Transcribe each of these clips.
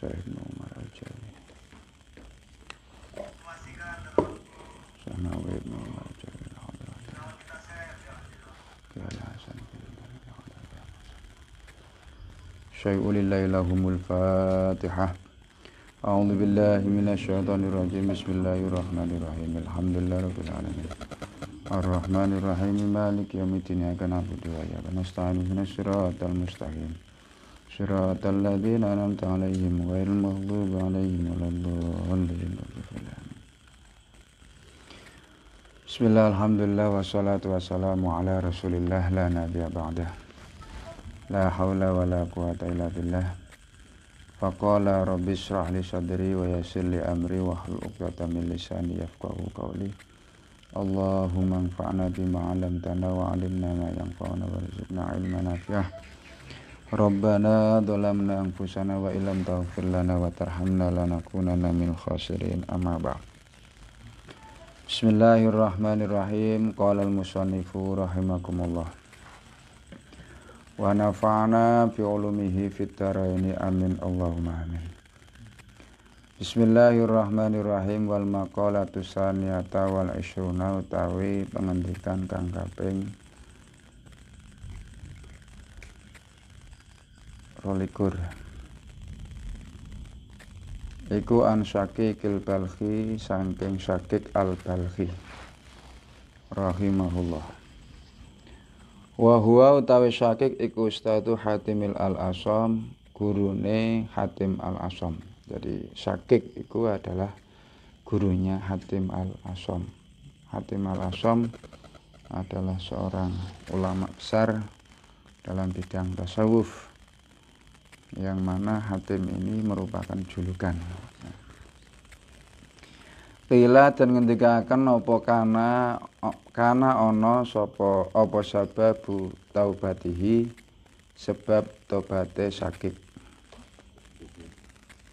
شاه بن عمر الجاري شهناوي بن عمر الجاري الحضرمي عمر حسن شيء لله لهم الفاتحة أعوذ بالله من الشيطان الرجيم بسم الله الرحمن الرحيم الحمد لله رب العالمين الرحمن الرحيم مالك يوم الدين إياك نعبد وإياك نستعين من الصراط المستقيم صراط الذين أنعمت عليهم غير المغضوب عليهم ولا الضالين Bismillah, alhamdulillah, wassalatu wassalamu ala rasulillah la nabiya ba'dah La hawla wa la quwata illa billah Faqala rabbi syrah li sadri wa yasir li amri wa hal uqdata min lisani yafqahu qawli Allahumma anfa'na bima alamtana wa alimna ma yanfa'una wa rizqna ilma nafi'ah Rabbana dolamna anfusana wa ilam taghfir lana wa tarhamna lanakunanna min khasirin amma ba'd. Bismillahirrahmanirrahim. Qala al-musannifu rahimakumullah. Wa nafa'na fi ulumihi fit taraini amin Allahumma amin. Bismillahirrahmanirrahim wal maqalatu saniyata wal isyruna utawi pengendikan kang kaping rolikur Iku an kil balhi sangking syakik al balhi Rahimahullah Wahuwa utawi syakik iku ustadu hatimil al asam Gurune hatim al asam Jadi syakik iku adalah gurunya hatim al asam Hatim al asam adalah seorang ulama besar dalam bidang tasawuf yang mana Hatim ini merupakan julukan. Tila dan ngendikakan opo kana kana ono sopo opo sababu taubatihi sebab tobate sakit.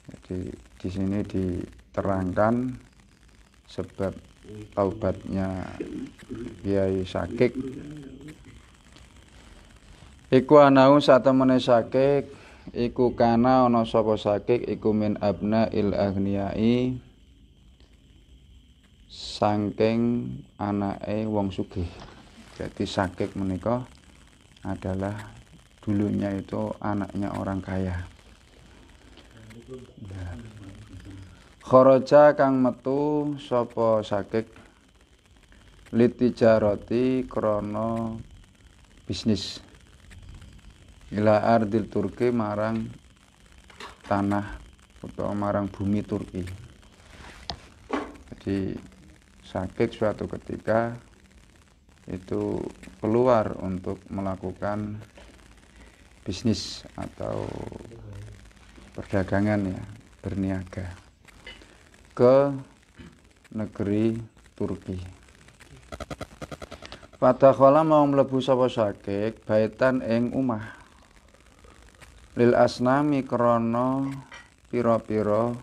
Jadi di sini diterangkan sebab taubatnya biayi sakit. Iku anau saat Sakik iku kana ana sapa sakik iku min abna il aghniyai sangking anake wong sugih jadi sakik menikah adalah dulunya itu anaknya orang kaya nah. Ya. Khoroja kang metu sapa sakik litijaroti krono bisnis ila ardil turki marang tanah atau marang bumi Turki jadi sakit suatu ketika itu keluar untuk melakukan bisnis atau perdagangan ya berniaga ke negeri Turki pada kala mau melebu sapa sakit baitan ing umah lil asnami krono piro-piro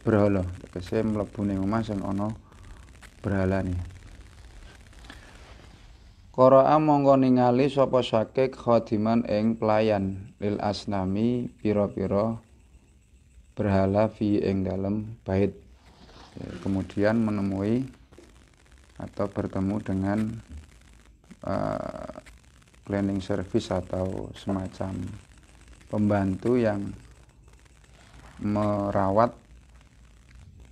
berhala tegese mlebu ning omah sing ana berhalane Qara'a mongko ningali sapa syakik khadiman ing pelayan lil asnami pira-pira berhala fi ing dalem bait e, kemudian menemui atau bertemu dengan uh, cleaning service atau semacam pembantu yang merawat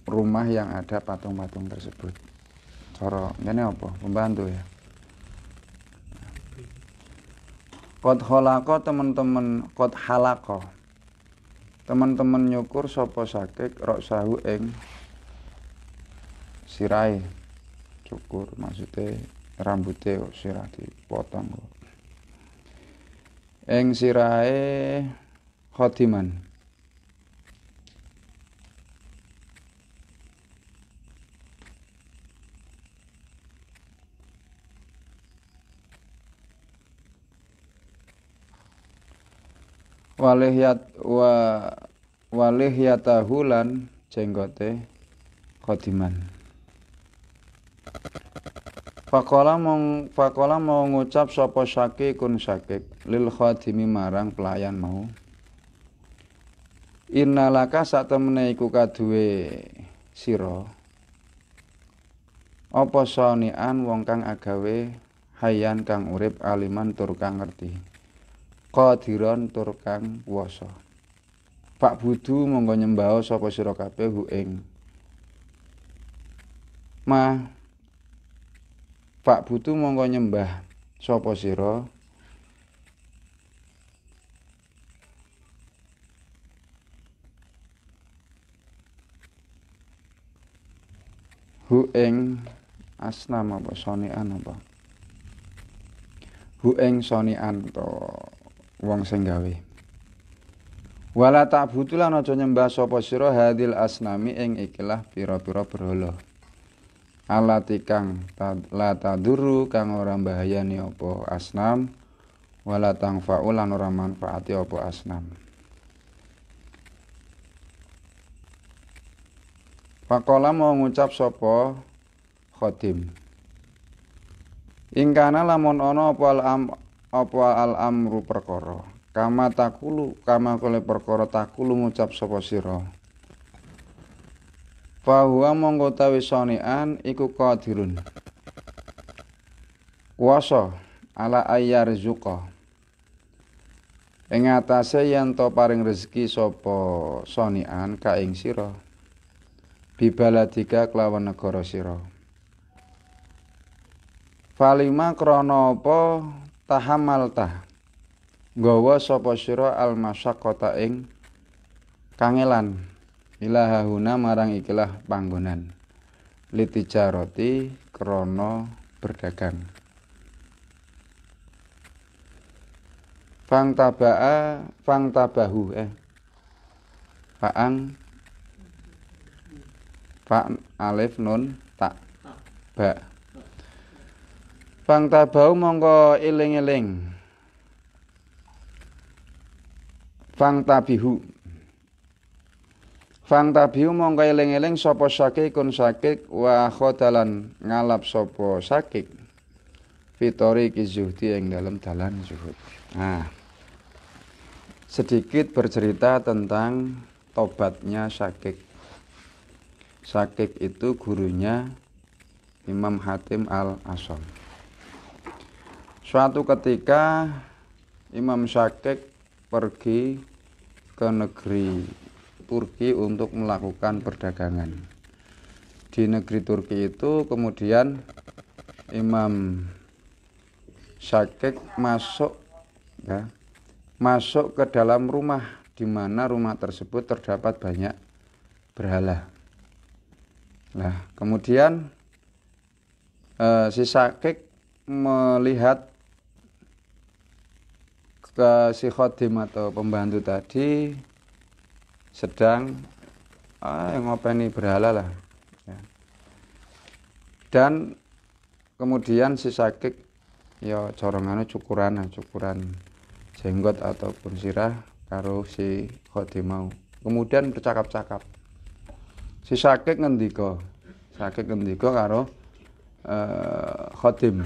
rumah yang ada patung-patung tersebut coro ini apa pembantu ya kot holako teman-teman kot halako teman-teman nyukur sopo sakik rok sahu ing sirai cukur maksudnya rambutnya kok sirah dipotong kok ing sirae khotiman walihyat wa walihyatahulan jenggote khotiman Fakola mong fakola mau ngucap sopo sake kun sakik lil khadimi marang pelayan mau. Innalaka sak temene iku kaduwe sira. Apa saunian wong kang agawe hayan kang urip aliman tur kang ngerti. Qadiron tur kang kuwasa. Pak Budu monggo nyembah sapa sira kabeh ing Ma Pak Butuh mongko nyembah sapa sira Hu ing asnam apa sonian apa Hu ing sonian to wong sing gawe Wala tak butuh lan aja nyembah sapa sira hadil asnami ing ikilah pira-pira berhala alati kang la taduru kang ora bahayani apa asnam wala tangfa'u orang ora manfaati opo asnam Pakola mau ngucap sopo khotim Ingkana lamun ono apa al am apa al amru perkoro. kama takulu kama kole perkoro takulu ngucap sopo siro Fahuwa mongko tawi sonian iku qadirun. Kuasa ala ayyar zuqa. Ing atase yen to paring rezeki sapa sonian ka ing sira. Bibaladika kelawan negara sira. Falima krana apa tahamalta? Gawa sapa sira al-masaqata ing kangelan. ilahahuna marang ikilah panggonan litijaroti krono berdagang fang tabaa fang tabahu eh faang fa alif nun tak ba fang tabau mongko iling-iling fang tabihu Fang tabiu mongko eling-eling sapa sakik kun sakik wa khodalan ngalap sapa sakik. Fitori kizuhti yang dalam dalan zuhud. Nah, sedikit bercerita tentang tobatnya sakik. Sakik itu gurunya Imam Hatim al Asom. Suatu ketika Imam Sakik pergi ke negeri Turki untuk melakukan perdagangan. Di negeri Turki itu kemudian Imam Syakik masuk ya, masuk ke dalam rumah di mana rumah tersebut terdapat banyak berhala. Nah, kemudian eh, si Syakik melihat ke si khodim atau pembantu tadi sedang ah, yang ngopeni berhala lah ya. dan kemudian si sakit, ya corongannya cukuran ya, cukuran jenggot ataupun sirah karo si khoti mau kemudian bercakap-cakap si sakit ngendiko, sakit ngendiko, karo eh, khotim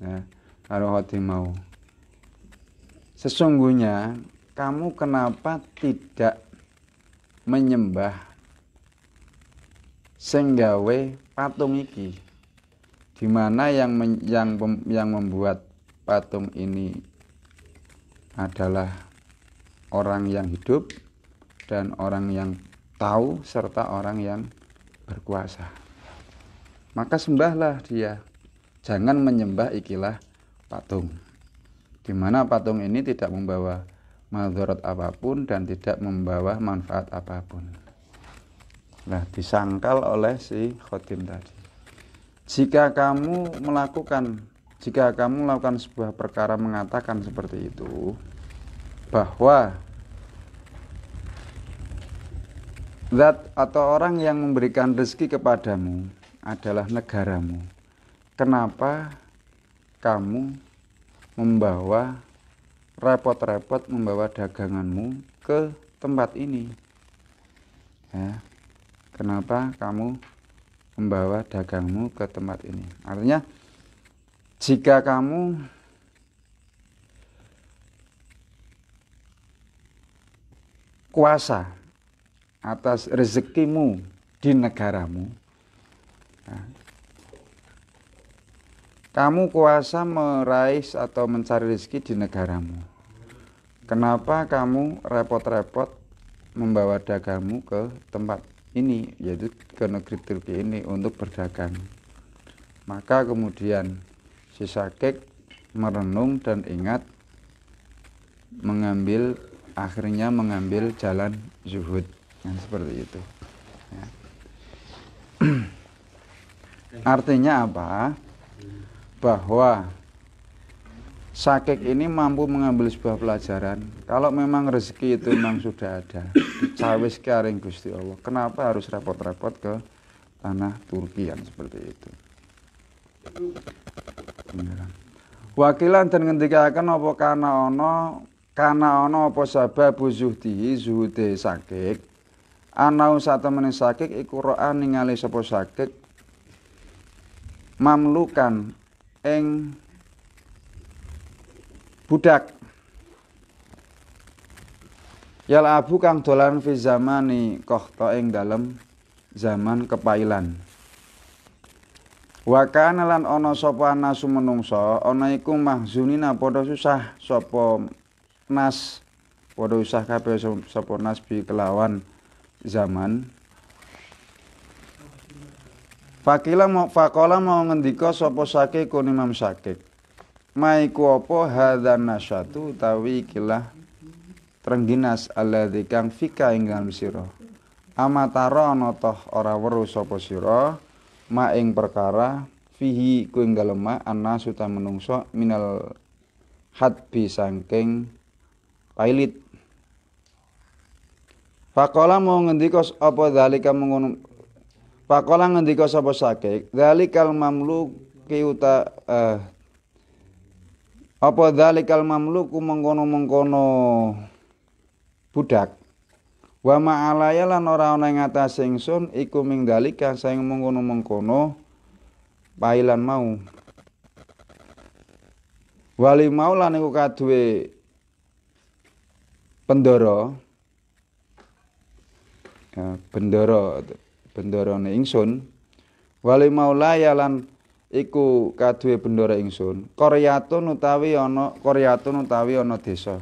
ya, karo khotim mau sesungguhnya kamu kenapa tidak menyembah senggawe patung iki di mana yang men, yang yang membuat patung ini adalah orang yang hidup dan orang yang tahu serta orang yang berkuasa maka sembahlah dia jangan menyembah ikilah patung di mana patung ini tidak membawa madorot apapun dan tidak membawa manfaat apapun. Nah, disangkal oleh si khotim tadi. Jika kamu melakukan, jika kamu melakukan sebuah perkara mengatakan seperti itu, bahwa zat atau orang yang memberikan rezeki kepadamu adalah negaramu. Kenapa kamu membawa repot-repot membawa daganganmu ke tempat ini. Ya, kenapa kamu membawa dagangmu ke tempat ini? Artinya, jika kamu kuasa atas rezekimu di negaramu, ya, kamu kuasa meraih atau mencari rezeki di negaramu. Kenapa kamu repot-repot membawa dagangmu ke tempat ini yaitu ke negeri Turki ini untuk berdagang? Maka kemudian si Sakek merenung dan ingat mengambil akhirnya mengambil jalan zuhud yang seperti itu. Ya. Artinya apa? Bahwa Sakek ini mampu mengambil sebuah pelajaran. Kalau memang rezeki itu memang sudah ada, cawe sekarang Gusti Allah. Kenapa harus repot-repot ke tanah Turki yang seperti itu? Wakilan dan ngendikakan apa karena ono karena ono apa sabab zuhdihi zuhude sakek anau satemene sakek iku roa ningali sapa sakek mamlukan eng budak Yal abu kang dolan fi zamani kohto ing dalem zaman kepailan. Wa kana lan ana sapa nasu menungsa ana iku mahzunina podo susah sapa nas podo usah kabeh sapa nas bi kelawan zaman Fakila mau fakola mau ngendika sapa sakik kun Imam Sakik maiku apa hadzan nasyatu utawi ikilah trengginas alladzi kang fika ing dalam sira amatara ana toh ora weruh sapa sira ma ing perkara fihi ku ing dalem ma annasu menungso minal hadbi sangking pailit Fakola mau ngendika apa dalika mengunum pakola ngendika sapa sakik dalikal mamluki uta eh, apa dalikal mamluku mengkono-mengkono budak wa ma'alaya lan ora ana ing atas ingsun iku ming dalika sing mengkono-mengkono pailan mau wali mau niku iku kaduwe pendoro pendoro pendoro ne ingsun wali mau lan iku kaduwe bendera ingsun koryatun utawi ana koryatun utawi ana desa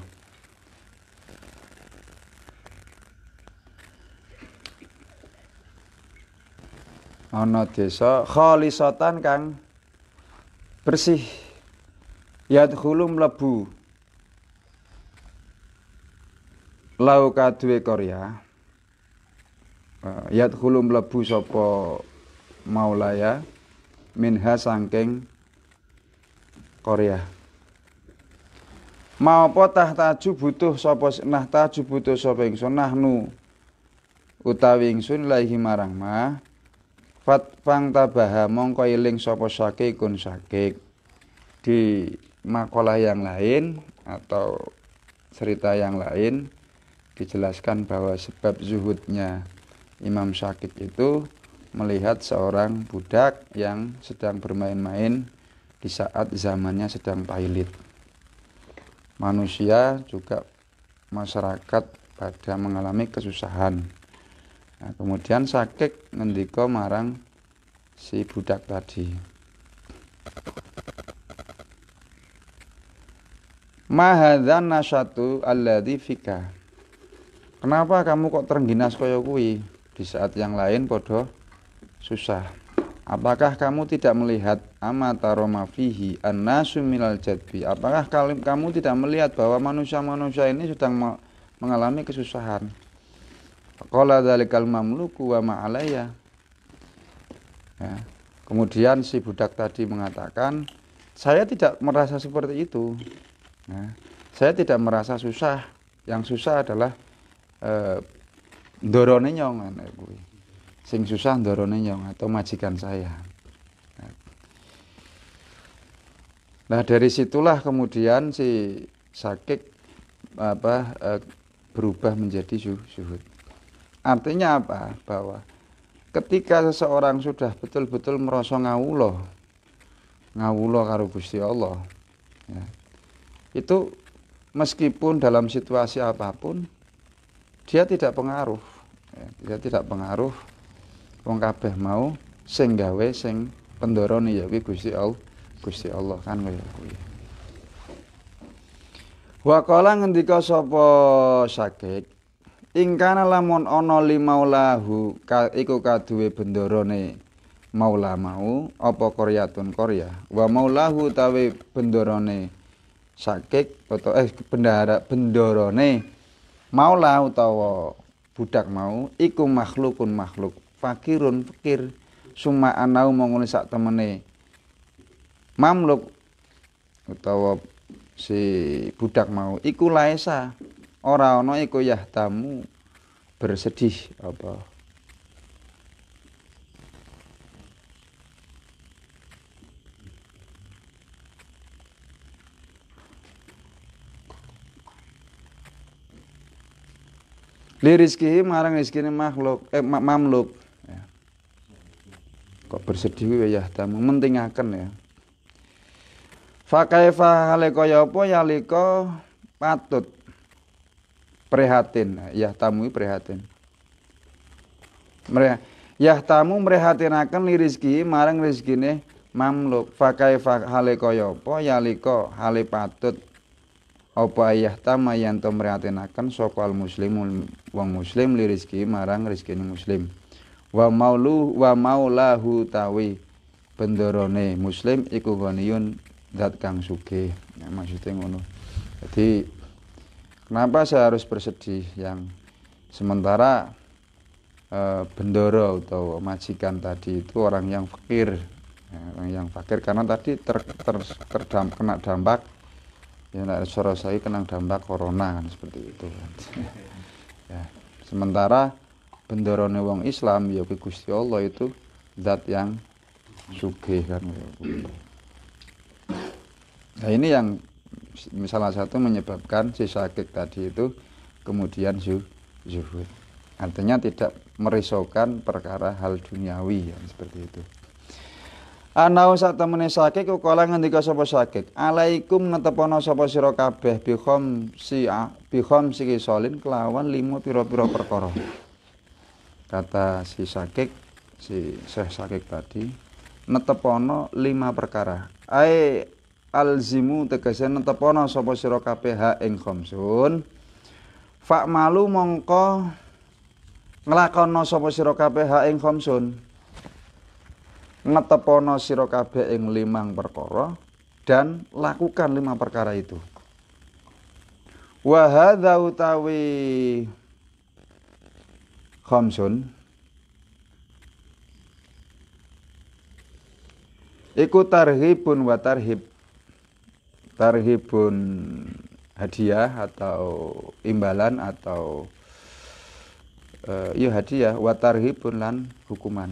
ana desa khalisatan kang bersih yadkhulu mlebu lau kaduwe Korea eh, yadkhulu mlebu sapa maulaya minha sangking Korea Maopo tahtaju butuh sapa nah taju butuh sapa ingsun nu utawi ingsun lahi marang mah fat pang tabaha mongko eling sapa sakik kun sakik di makalah yang lain atau cerita yang lain dijelaskan bahwa sebab zuhudnya Imam Syakik itu melihat seorang budak yang sedang bermain-main di saat zamannya sedang pailit. Manusia juga masyarakat pada mengalami kesusahan. Nah, kemudian sakit ngendiko marang si budak tadi. Mahadhan nasyatu alladhi fika. Kenapa kamu kok terengginas kaya Di saat yang lain bodoh susah. Apakah kamu tidak melihat amataroma fihi annasu minal jadbi? Apakah kamu tidak melihat bahwa manusia-manusia ini sedang mengalami kesusahan? Qala dzalikal mamluku wa ma'alaya. Ya. Kemudian si budak tadi mengatakan, saya tidak merasa seperti itu. Ya. Saya tidak merasa susah. Yang susah adalah eh, dorone nyongan sing susah dorone nyong atau majikan saya. Nah, nah dari situlah kemudian si sakit apa eh, berubah menjadi suhud Artinya apa? Bahwa ketika seseorang sudah betul-betul merasa ngawulo, ngawulo karo Gusti Allah, ya, itu meskipun dalam situasi apapun dia tidak pengaruh, ya, dia tidak pengaruh wong kabeh mau sing gawe sing pendorone ya kuwi Gusti Allah Gusti Allah kan kaya kuwi Wa qala ngendika sapa sakit, ingkana lamun ana limaulahu ka, iku kaduwe bendarane maula mau apa koryatun korya wa maulahu tawe pendorone sakit, atau eh bendahara bendarane maula utawa budak mau iku makhlukun makhluk fakirun fakir summa anau mongone sak temene mamluk utawa si budak mau iku laesa ora ana iku yahtamu bersedih apa li marang rizkine makhluk eh mamluk kok bersedih ya, ya tamu mementingakan ya Fakaifa hale yopo ya apa yalika patut prihatin ya tamu prihatin mereka ya tamu mrihatinaken li rezeki marang rezekine mamluk fakaifa hale yopo ya apa yalika hale patut apa ayah tamu yang to mrihatinaken akan al muslimul wong muslim li rezeki marang rezekine muslim wa maulu wa maulahu tawi bendorone muslim iku goniun zat kang sugih ya, maksudnya ngono jadi kenapa saya harus bersedih yang sementara e, bendoro atau majikan tadi itu orang yang fakir ya, orang yang fakir karena tadi ter, ter, terdampak kena dampak Yang ya saya kena dampak corona kan seperti itu kan. ya sementara bendorone wong Islam ya Gusti Allah itu zat yang sugih kan. Nah ini yang salah satu menyebabkan si sakit tadi itu kemudian zuhud. Artinya tidak merisaukan perkara hal duniawi yang seperti itu. Anau sak temene sakit, kala ngendika sapa sakit alaikum ngetepono sapa sira kabeh bihom si bihom siki solin kelawan limo pira-pira perkoro kata si Sakik si Syekh Sakik tadi netepono lima perkara ai alzimu tegese netepono sapa sira kabeh ha ing khamsun fa malu mongko nglakono sapa sira kabeh ha ing khamsun netepono sira kabeh ing limang perkara dan lakukan lima perkara itu wa hadza utawi khamsun Iku tarhibun wa tarhib Tarhibun hadiah atau imbalan atau uh, iya hadiah wa tarhibun lan hukuman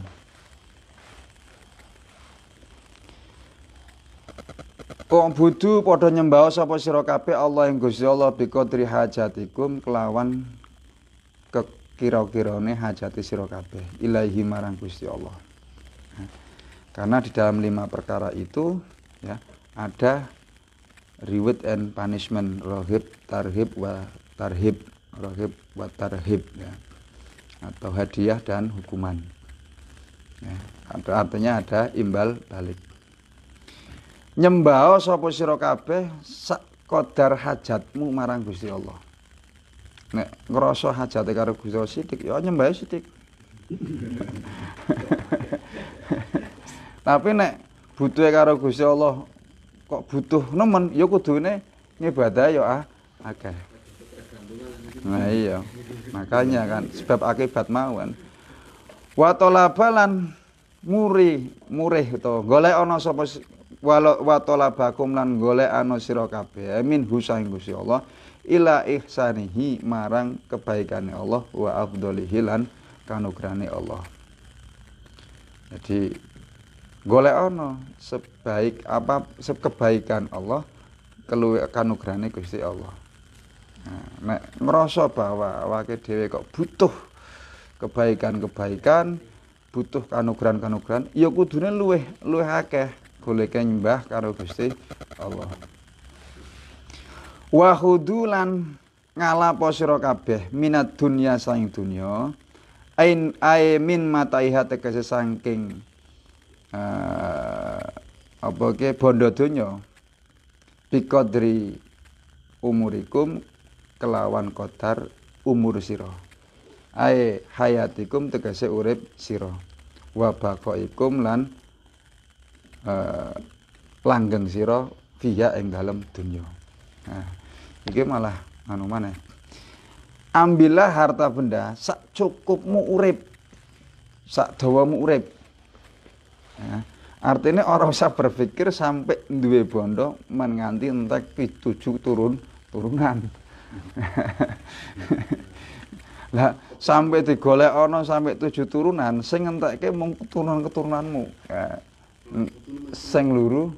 Kong budu pada nyembah sapa sirokape Allah yang Gusti Allah bikotri hajatikum kelawan ke kira-kirane hajati sira kabeh ilahi marang Gusti Allah. karena di dalam lima perkara itu ya ada reward and punishment rohib tarhib wa tarhib rohib wa tarhib ya atau hadiah dan hukuman ya, artinya ada imbal balik nyembao sopo sirokabe sak kodar hajatmu marang Gusti Allah nek ngrasa hajate karo Gusti Sidik ya nyembah Sidik. Tapi nek butuh karo Gusti Allah kok butuh nemen ya kudune ngibadah ya ah akeh. Nah iya. Makanya kan sebab akibat mawon. Wa talabalan muri murih to golek ana sapa walau watola lan golek ana sira kabeh min husain Gusti Allah ila ihsanihi marang kebaikane Allah wa afdolihi lan kanugrane Allah jadi golek ono sebaik apa sekebaikan Allah kelu kanugrani Gusti Allah nah, nek ngerasa bahwa awake dhewe kok butuh kebaikan-kebaikan butuh kanugrahan-kanugrahan ya kudune luweh luweh akeh goleke nyembah karo Gusti Allah wahudulan ngala posiro kabeh minat dunia saing dunya ain ae min mataiha tegese sangking uh, eh, apa ke bondo dunya bikodri umurikum kelawan kotar umur siro ae hayatikum tegese urip siro wabakoikum lan uh, langgeng siro via ing dalam dunya nah. Iki malah anu mana? Ambillah harta benda sak cukupmu urip. Sak dawamu urip. Ya. Artinya orang usah berpikir sampai duwe bondo menganti entek tujuh turun turunan. Lah sampai digolek ono sampai tujuh turunan sing entekke mung turunan keturunanmu Ya. Sing luru,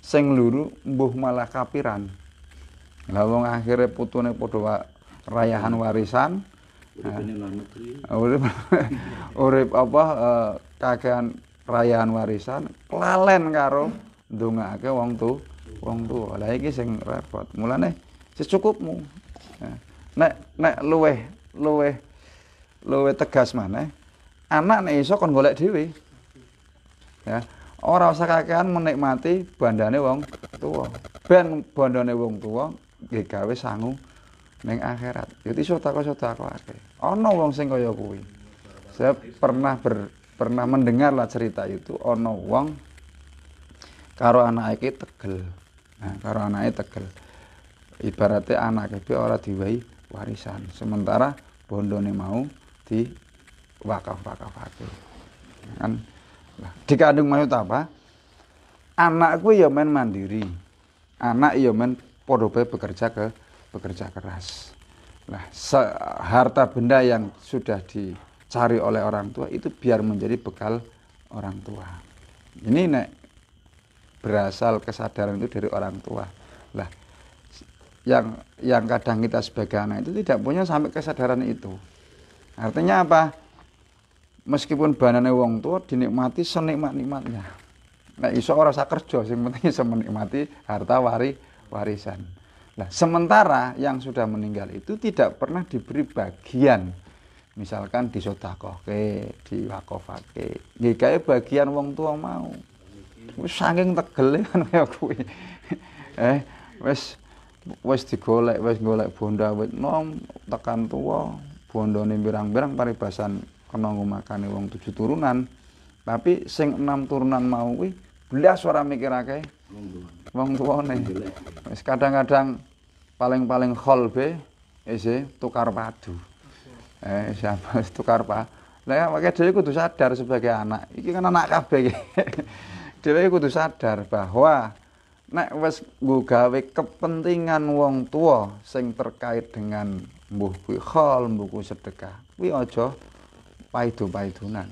sing luru mbuh malah kapiran. Lah wong akhire putune wa rayahan warisan. Urip urip apa uh, eh, kakean rayahan warisan kelalen karo ndongakake wong tu wong tu Lah iki sing repot. Mulane secukupmu. Eh, nek nek luweh luweh luweh tegas maneh. Anak nek iso kon golek dhewe. Ya. Ora usah kakean menikmati bandane wong tua Ben bandane wong tua nggih gawe sangu neng akhirat. Ya iso sedekah-sedekah akeh. Ana wong sing kaya kuwi. Saya pernah ber, pernah mendengar lah cerita itu ono wong karo anake iki tegel. Nah, karo anake tegel. Ibaratnya anake iki ora diwai warisan. Sementara bondone mau di wakaf-wakafake. Ya kan nah, dikandung mayut apa? Anakku ya main mandiri. Anak ya main Podobe bekerja ke bekerja keras. Nah, harta benda yang sudah dicari oleh orang tua itu biar menjadi bekal orang tua. Ini nek berasal kesadaran itu dari orang tua. Lah, yang yang kadang kita sebagai anak itu tidak punya sampai kesadaran itu. Artinya apa? Meskipun banane wong tua dinikmati senikmat-nikmatnya. Nek nah, iso ora usah kerja, sing penting iso menikmati harta waris warisan. Nah, sementara yang sudah meninggal itu tidak pernah diberi bagian. Misalkan di disodakoke, di Nggih kae bagian wong tua mau. Wis saking tegele kan kaya kuwi. Eh, wis wis digolek, wis golek bonda wit nom tekan tua, bondone pirang-pirang paribasan kena ngumakane wong tujuh turunan. Tapi sing enam turunan mau kuwi blas ora mikirake. Wong wong tua Wis kadang-kadang paling-paling kholbe isi e tukar padu. Eh siapa tukar pa. Lah ya, makanya dhewe kudu sadar sebagai anak. Iki kan anak kabeh iki. dhewe kudu sadar bahwa nek wis gugawe gawe kepentingan wong tua sing terkait dengan mbuh kuwi khol, mbuh sedekah. Kuwi aja paidu-paidunan.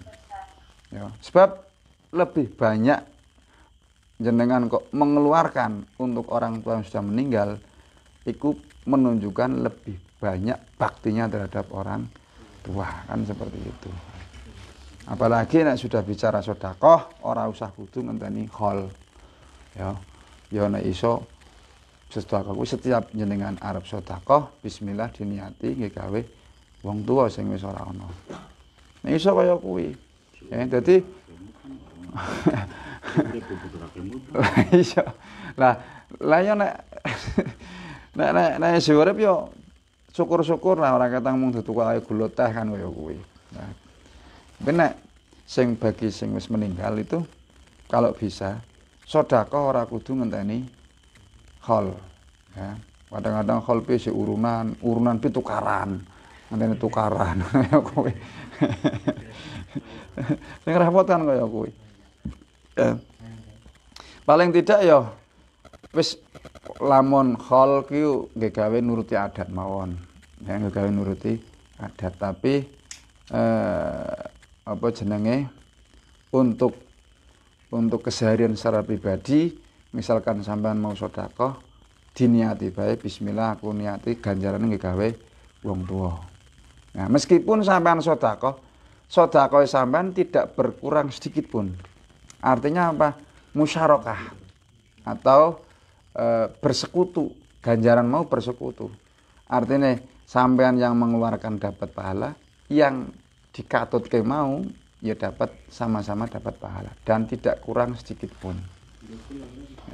Ya, sebab lebih banyak jenengan kok mengeluarkan untuk orang tua yang sudah meninggal itu menunjukkan lebih banyak baktinya terhadap orang tua kan seperti itu apalagi nek sudah bicara sodakoh orang usah kudu ngenteni hall, ya ya nek iso sedakoh setiap jenengan Arab sodakoh bismillah diniati nggih gawe wong tua sing wis ora ana nek iso kaya kuwi ya jadi Iya. Lah, lah yo nek nek nek nek urip yo syukur-syukur lah orang kata mung dituku ae gulut teh kan kaya kuwi. Nah. Benek sing bagi sing wis meninggal itu kalau bisa sedekah ora kudu ngenteni hol Ya. Kadang-kadang khol pi si urunan, urunan pi tukaran. Ngenteni tukaran kaya kuwi. sing repot kan kuwi. Ya. Paling tidak ya wis lamun khol ki nggih gawe nuruti adat mawon. Ya nggih gawe nuruti adat tapi eh, apa jenenge untuk untuk keseharian secara pribadi misalkan sampean mau sedekah diniati baik bismillah aku niati ganjaran nggih gawe wong tua. Nah, meskipun sampean sedekah sedekah sampean tidak berkurang sedikit pun. Artinya apa? Musyarakah atau e, bersekutu. Ganjaran mau bersekutu. Artinya sampean yang mengeluarkan dapat pahala, yang dikatut ke mau ya dapat sama-sama dapat pahala dan tidak kurang sedikit pun.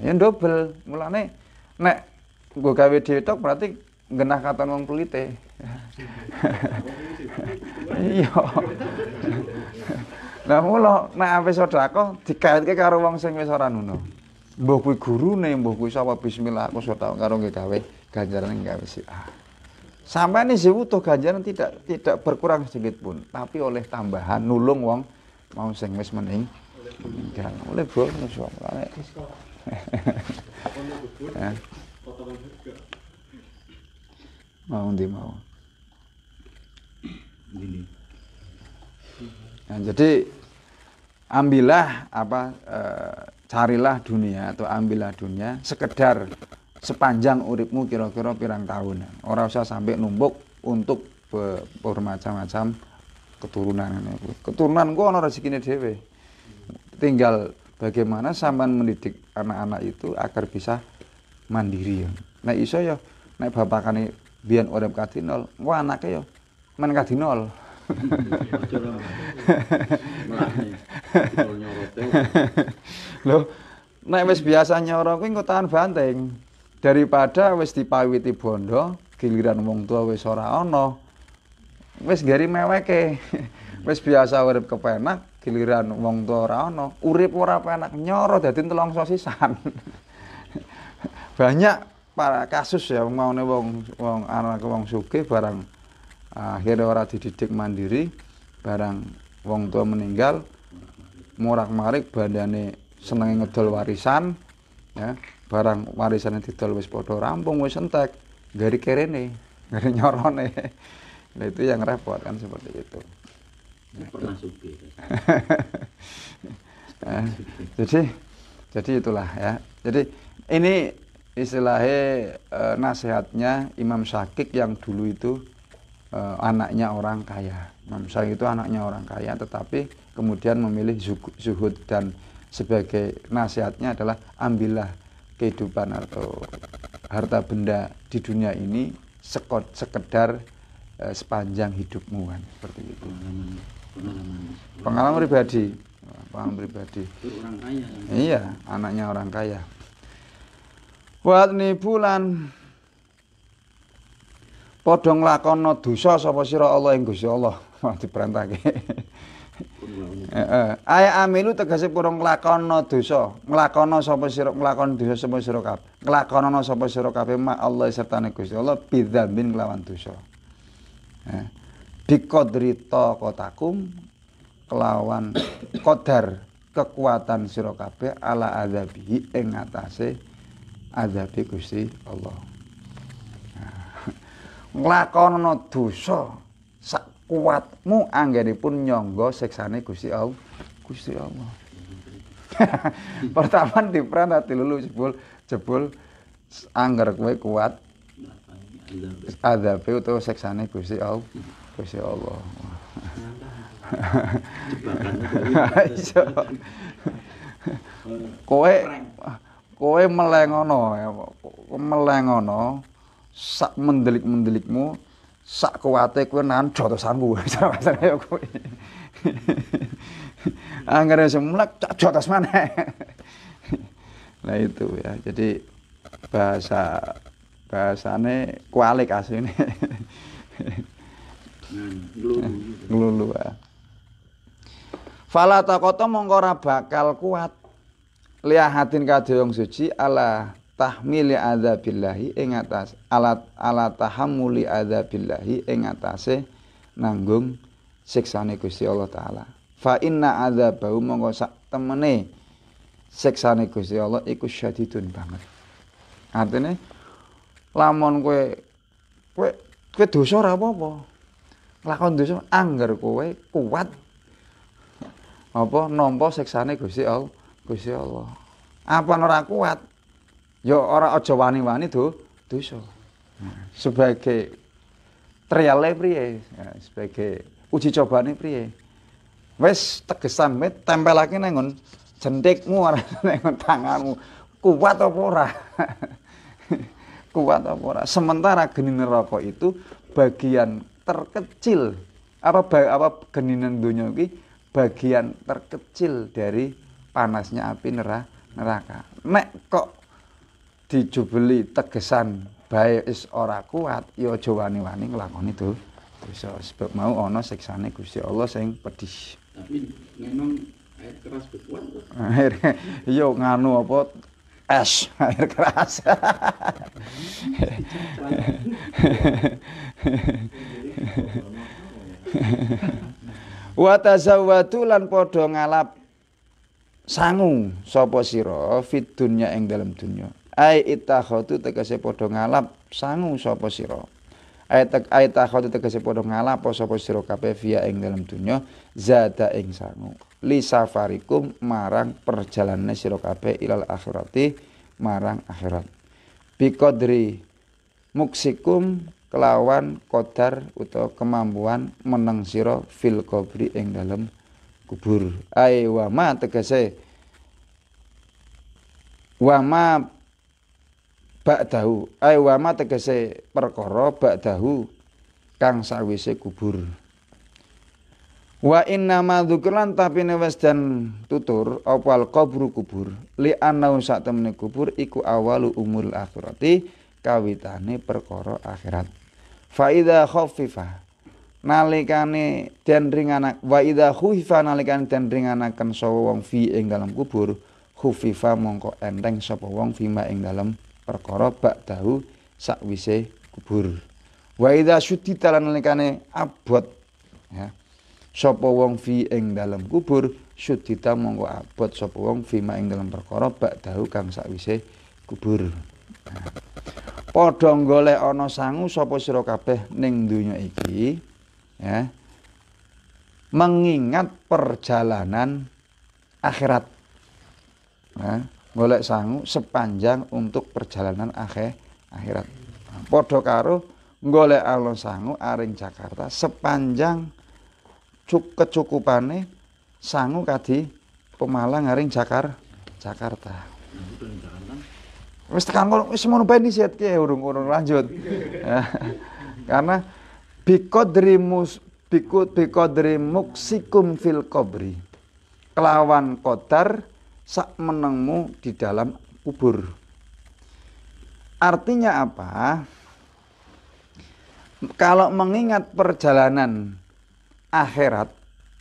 yang double, mulane nek gue gawe dhewe berarti genah kata wong pelite. Iya. Lah mula nek ape sedekah dikaitke karo wong sing wis ora nuno. Mbah kuwi gurune, mbah kuwi sapa bismillah aku sudah tahu karo gawe ganjaran gawe si ah. Sampai ini sewutuh ganjaran tidak tidak berkurang sedikit pun, tapi oleh tambahan nulung wong mau sing wis mening meninggal. Oleh bonus wong. Eh. Mau di mau. ini Nah, jadi ambillah apa e, carilah dunia atau ambillah dunia sekedar sepanjang uripmu kira-kira pirang tahun. Orang usah sampai numpuk untuk bermacam-macam keturunan. Keturunan gua ono rezekine dhewe. Tinggal bagaimana sampean mendidik anak-anak itu agar bisa mandiri ya. Nah iso ya nek bapakane biyen urip kadinol, gua anake ya men kadinol. Loh, nek wis biasa nyoro kuwi engko tahan banting. Daripada wis dipawiti bondo, giliran wong tua wis ora ana. Wis gari meweke. wis biasa urip kepenak, giliran wong tua ora ana. Urip ora penak nyoro dadi telongso sisan. Banyak para kasus ya mau wong wong anak wong sugih barang akhirnya orang dididik mandiri barang wong tua meninggal murak marik badane seneng ngedol warisan ya barang yang didol wis podo rampung wis entek gari nih gari nyorone nah itu yang repot kan seperti itu nah, pernah supi eh, jadi jadi itulah ya jadi ini istilahnya e, nasihatnya Imam Syakik yang dulu itu uh, anaknya orang kaya. Imam Syafi'i itu anaknya orang kaya, tetapi kemudian memilih zuhud dan sebagai nasihatnya adalah ambillah kehidupan atau harta benda di dunia ini sekot, sekedar uh, sepanjang hidupmu kan seperti itu. Pengalaman, pribadi, pengalaman pribadi. Iya, anaknya orang kaya. Buat nih bulan Padha nglakono dosa sapa sira Allah ing Gusti Allah. Wah dibrantake. Heeh. amilu tegese purung nglakono dosa. Nglakono sapa sira nglakon dosa sapa sira kabeh. Nglakono sapa sira kap ma Allah serta Gusti Allah bidzambin kelawan dosa. Eh. Biqadri kotakum kelawan kodar kekuatan sira kap ala azabi ing atase azabe Gusti Allah. nglakonana dosa sak kuatmu anggenipun nyangga siksane Gusti Allah. Gusti Allah. Pertama diperanat dilulu jebul jebul anger kowe kuat. Adabe utawa siksane Gusti Allah. Gusti Allah. kowe kowe melengono ya melengono sak mendelik-mendelikmu sak kuwate kowe nahan jotosanku sarasane ya kowe anggar semlek cak jotos maneh nah itu ya jadi bahasa bahasane kualik asline nah, nglulu ya. fala koto mongko bakal kuat liahatin kadhe suci Allah tahmili adzabillahi ing atas alat alat tahammuli billahi ing atase nanggung siksane Gusti Allah taala fa inna adzabahu mongko sak temene siksane Gusti Allah iku syadidun banget artine lamun kowe kowe kowe dosa ora apa-apa lakon dosa anggar kowe kuat apa nampa siksane Gusti Allah Gusti Allah apa ora kuat ya ora aja wani-wani do dosa. Sebagai trial priye? Ya, sebagai uji cobane priye? wes tegesan wae tempel lagi nggon jentikmu nengon nang tanganmu. Kuat apa ora? Kuat apa ora? Sementara geni rokok itu bagian terkecil apa apa geninan dunia ini bagian terkecil dari panasnya api neraka neraka mek kok dijubeli tegesan bae is ora kuat ya aja wani-wani nglakoni to dosa sebab mau ana siksane Gusti Allah sing pedih Tapi memang air keras bekuat air yo nganu apa es air keras wa tazawwatu lan padha ngalap sangu sapa sira fit dunya ing dalam dunya ai ittakhatu tegese padha ngalap sangu sapa sira ai tek ai takhatu tegese padha ngalap sapa sira kabeh via ing dalam dunya zada ing sangu li safarikum marang perjalanane sira kabeh ilal akhirati marang akhirat biqadri muksikum kelawan kodar atau kemampuan meneng sira fil kubri ing dalam kubur ai wa ma tegese wa ma ba'dahu ay wa ma tegese perkara ba'dahu kang sawise kubur wa inna ma dzukran tapi wis dan tutur opal kubur kubur li anau sak temene kubur iku awalu umul akhirati kawitane perkara akhirat fa idza khaffifa nalikane den ringanak wa idza khufifa nalikane den ringanaken sapa wong fi ing dalam kubur khufifa mongko enteng sapa wong fima ing dalam perkara bak tahu sakwise kubur wa idza syuddita lan nalikane abot ya sapa wong fi ing dalam kubur syuddita mongko abot sapa wong fi ma ing dalam perkara bak tahu kang sakwise kubur nah. padha golek ana sangu sapa sira kabeh ning donya iki ya mengingat perjalanan akhirat. Ya golek sangu sepanjang untuk perjalanan akhir akhirat. Podo karo golek alon sangu aring Jakarta sepanjang cuk kecukupane sangu kadi Pemalang aring Jakar Jakarta. Wis tekan kono wis ngono bae disiat ki urung-urung eh, lanjut. Karena biqadrimus bikut biqadri muksikum fil kobri Kelawan kotar sak menengmu di dalam kubur. Artinya apa? Kalau mengingat perjalanan akhirat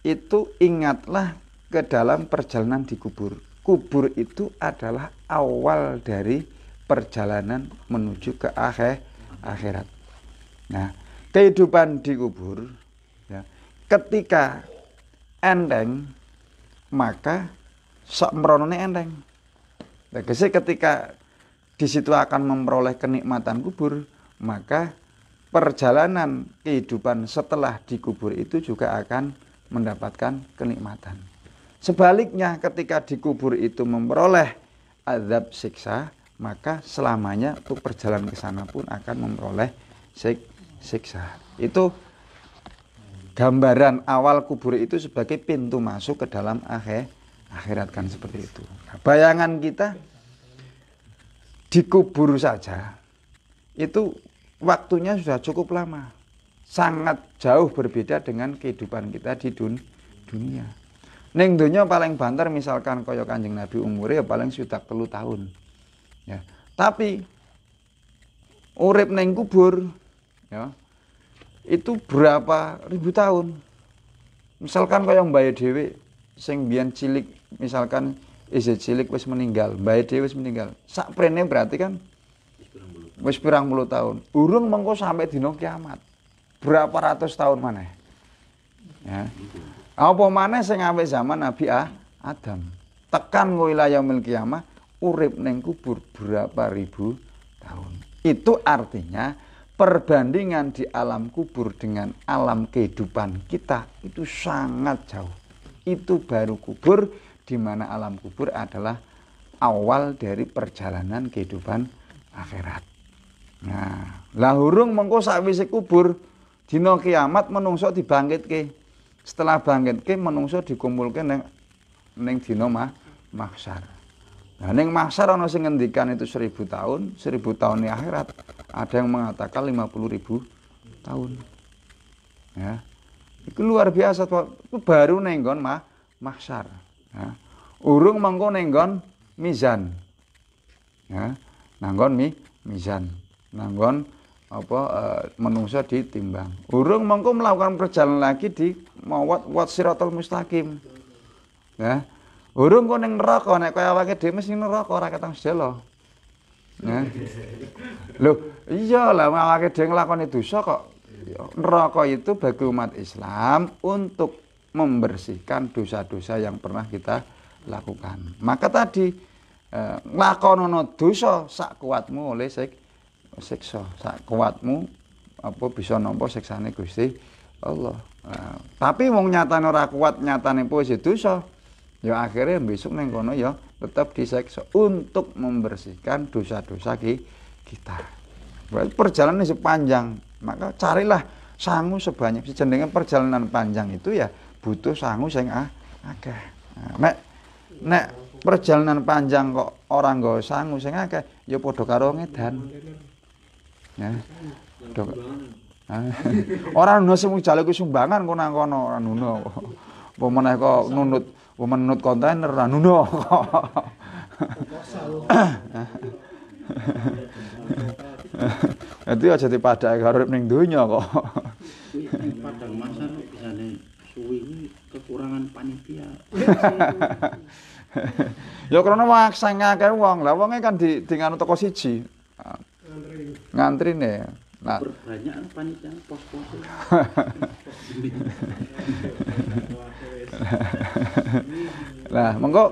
itu ingatlah ke dalam perjalanan di kubur. Kubur itu adalah awal dari perjalanan menuju ke akhir akhirat. Nah, kehidupan di kubur ya, ketika endeng maka sak meronone enteng tegese ketika di situ akan memperoleh kenikmatan kubur maka perjalanan kehidupan setelah dikubur itu juga akan mendapatkan kenikmatan sebaliknya ketika dikubur itu memperoleh azab siksa maka selamanya untuk perjalanan ke sana pun akan memperoleh sik siksa itu gambaran awal kubur itu sebagai pintu masuk ke dalam akhir akhirat kan seperti itu. Nah, bayangan kita dikubur saja itu waktunya sudah cukup lama. Sangat jauh berbeda dengan kehidupan kita di dun dunia. Neng dunia paling banter misalkan koyok kanjeng Nabi umurnya paling sudah perlu tahun. Ya. Tapi urip neng kubur ya, itu berapa ribu tahun. Misalkan koyok mbak dewi sing biyen cilik misalkan izin cilik wis meninggal, bayi dia wis meninggal. Sak prene berarti kan wis pirang puluh tahun. Urung mengko sampai dino kiamat. Berapa ratus tahun mana? Ya. Apa mana? sing ngambil zaman Nabi ah, Adam. Tekan wilayah yaumil ama, urip neng kubur berapa ribu tahun. Itu artinya perbandingan di alam kubur dengan alam kehidupan kita itu sangat jauh. Itu baru kubur di mana alam kubur adalah awal dari perjalanan kehidupan akhirat. Nah, lahurung mengko sakwise kubur dina kiamat menungso dibangkitke. Setelah bangkitke menungso dikumpulke ning ning dina mah mahsyar. Nah, ning mahsyar ana sing ngendikan itu seribu tahun, seribu tahun di akhirat. Ada yang mengatakan lima puluh ribu tahun. Ya. Itu luar biasa, itu baru nenggon mah mahsyar. Ya. Urung mengko nenggon mizan. Ya. Nanggon mi mizan. Nanggon apa e, eh, menungsa ditimbang. Urung mengko melakukan perjalanan lagi di mawat wat mustaqim. Ya. Urung kau neng neraka nek kaya awake dhewe mesti neraka orang ketang sedelo. Ya. Loh, iya lah awake dhewe nglakoni dosa kok. Neraka itu bagi umat Islam untuk membersihkan dosa-dosa yang pernah kita lakukan. Maka tadi eh, lakonono dosa sak kuatmu oleh seks sekso sak kuatmu apa bisa nampa siksane Gusti Allah. Nah, tapi wong nyatane ora kuat nyatane wis ya dosa. Ya akhirnya besok neng kono ya tetap diseksa untuk membersihkan dosa-dosa ki kita. Berarti perjalanan sepanjang, maka carilah sangu sebanyak sejenengan perjalanan panjang itu ya butuh sangu sing ah akeh. Nek nek perjalanan panjang kok orang nggo sangu sing akeh ya padha karo ngedan. Ya. Dok. Ora ono sing jaluk sumbangan kok nang kono ora ono. Apa meneh kok nunut menut kontainer ora ono. Itu aja dipadai karo urip ning donya kok. Padang masar suwi ini kekurangan panitia. ya karena maksa ngakeh wong. Lah uangnya kan di dengan toko siji. Ngantri. nih Nah, ya. banyak panitia pos-pos. Lah, monggo.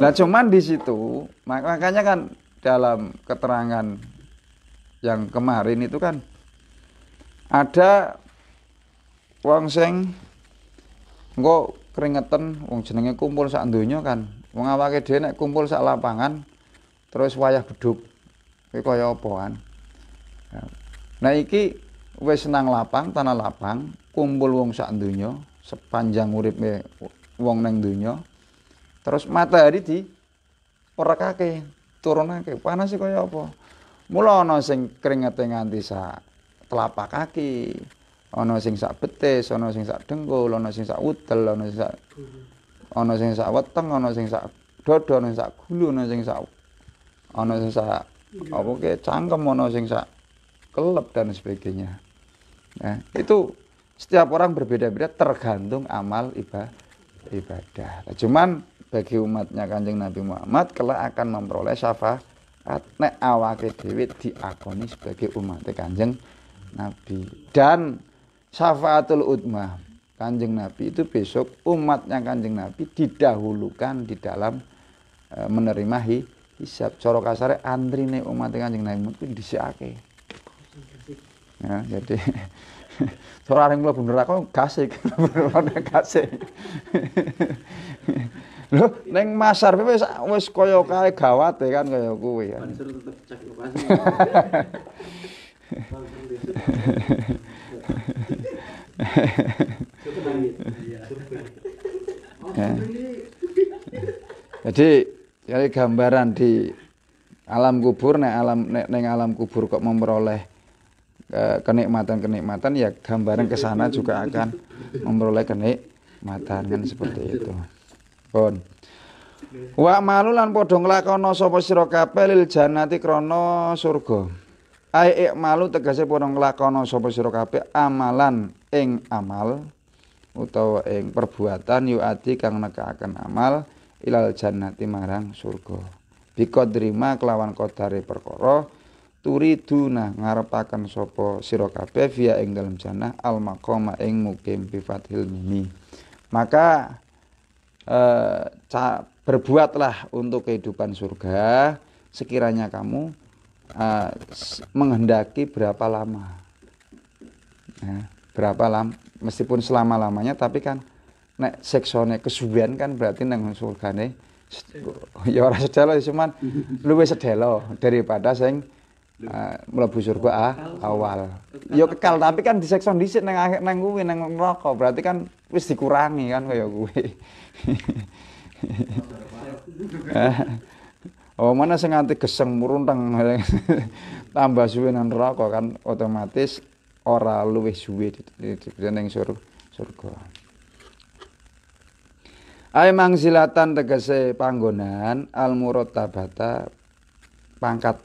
Lah cuman di situ makanya kan dalam keterangan yang kemarin itu kan ada wong sing engko keringetan wong jenenge kumpul sak donya kan. Wong awake dhewe nek kumpul sak lapangan terus wayah beduk. Kuwi kaya apa kan? Nah iki wis nang lapang, tanah lapang, kumpul wong sak donya sepanjang uripe wong nang donya. Terus matahari di perekake, turunake. Panase kaya apa? Mula ana sing keringete nganti sak telapak kaki ono sing sak betis ono sing sak dengkul ono sing sak utel, ono sing sak ono sing sak weteng ono sing sak ono sing sak gulu ono sing sak ono sing sak apa ke cangkem ono sing sak kelep dan sebagainya nah itu setiap orang berbeda-beda tergantung amal ibadah ibadah cuman bagi umatnya kanjeng Nabi Muhammad kelak akan memperoleh syafaat nek awake dhewe diakoni sebagai umat kanjeng Nabi dan syafaatul utmah kanjeng Nabi itu besok umatnya kanjeng Nabi didahulukan di dalam e, menerima hi, hisab coro kasare antrine umat kanjeng Nabi itu disiake ya jadi seorang yang bener aku kasih bener kasih Lo neng masar wis wis kaya kae gawate kan koyo kuwe ya. Jadi dari gambaran di alam kubur nek alam nek, neng alam kubur kok memperoleh eh, kenikmatan-kenikmatan ya gambaran ke sana juga akan memperoleh kenikmatan kan seperti itu. Pun. Wa malu lan padha nglakono sapa sira kabeh lil janati krana surga. Ai malu tegese padha nglakono sapa sira kabeh amalan ing amal utawa ing perbuatan yuati kang nekaaken amal ilal jannati marang surga biqadrima kelawan kodare perkara duna ngarepaken sapa sira kabeh via ing dalam jannah al maqama ing mukim bi fathil mimi maka eh, berbuatlah untuk kehidupan surga sekiranya kamu eh, menghendaki berapa lama nah, berapa lama meskipun selama lamanya tapi kan nek seksone kesuwen kan berarti nang surgane ya ora sedelo cuman luwih sedelo daripada sing uh, mlebu surga ah, awal. Ya kekal tapi kan sekson dhisik nang akhir nang kuwi nang neraka berarti kan wis dikurangi kan kaya kuwi. oh mana sing nganti geseng murunteng tambah suwe nang neraka kan otomatis ora luwih suwe dititipke ning surga. Ae mangsilatan tegese panggonan al murattabata pangkat.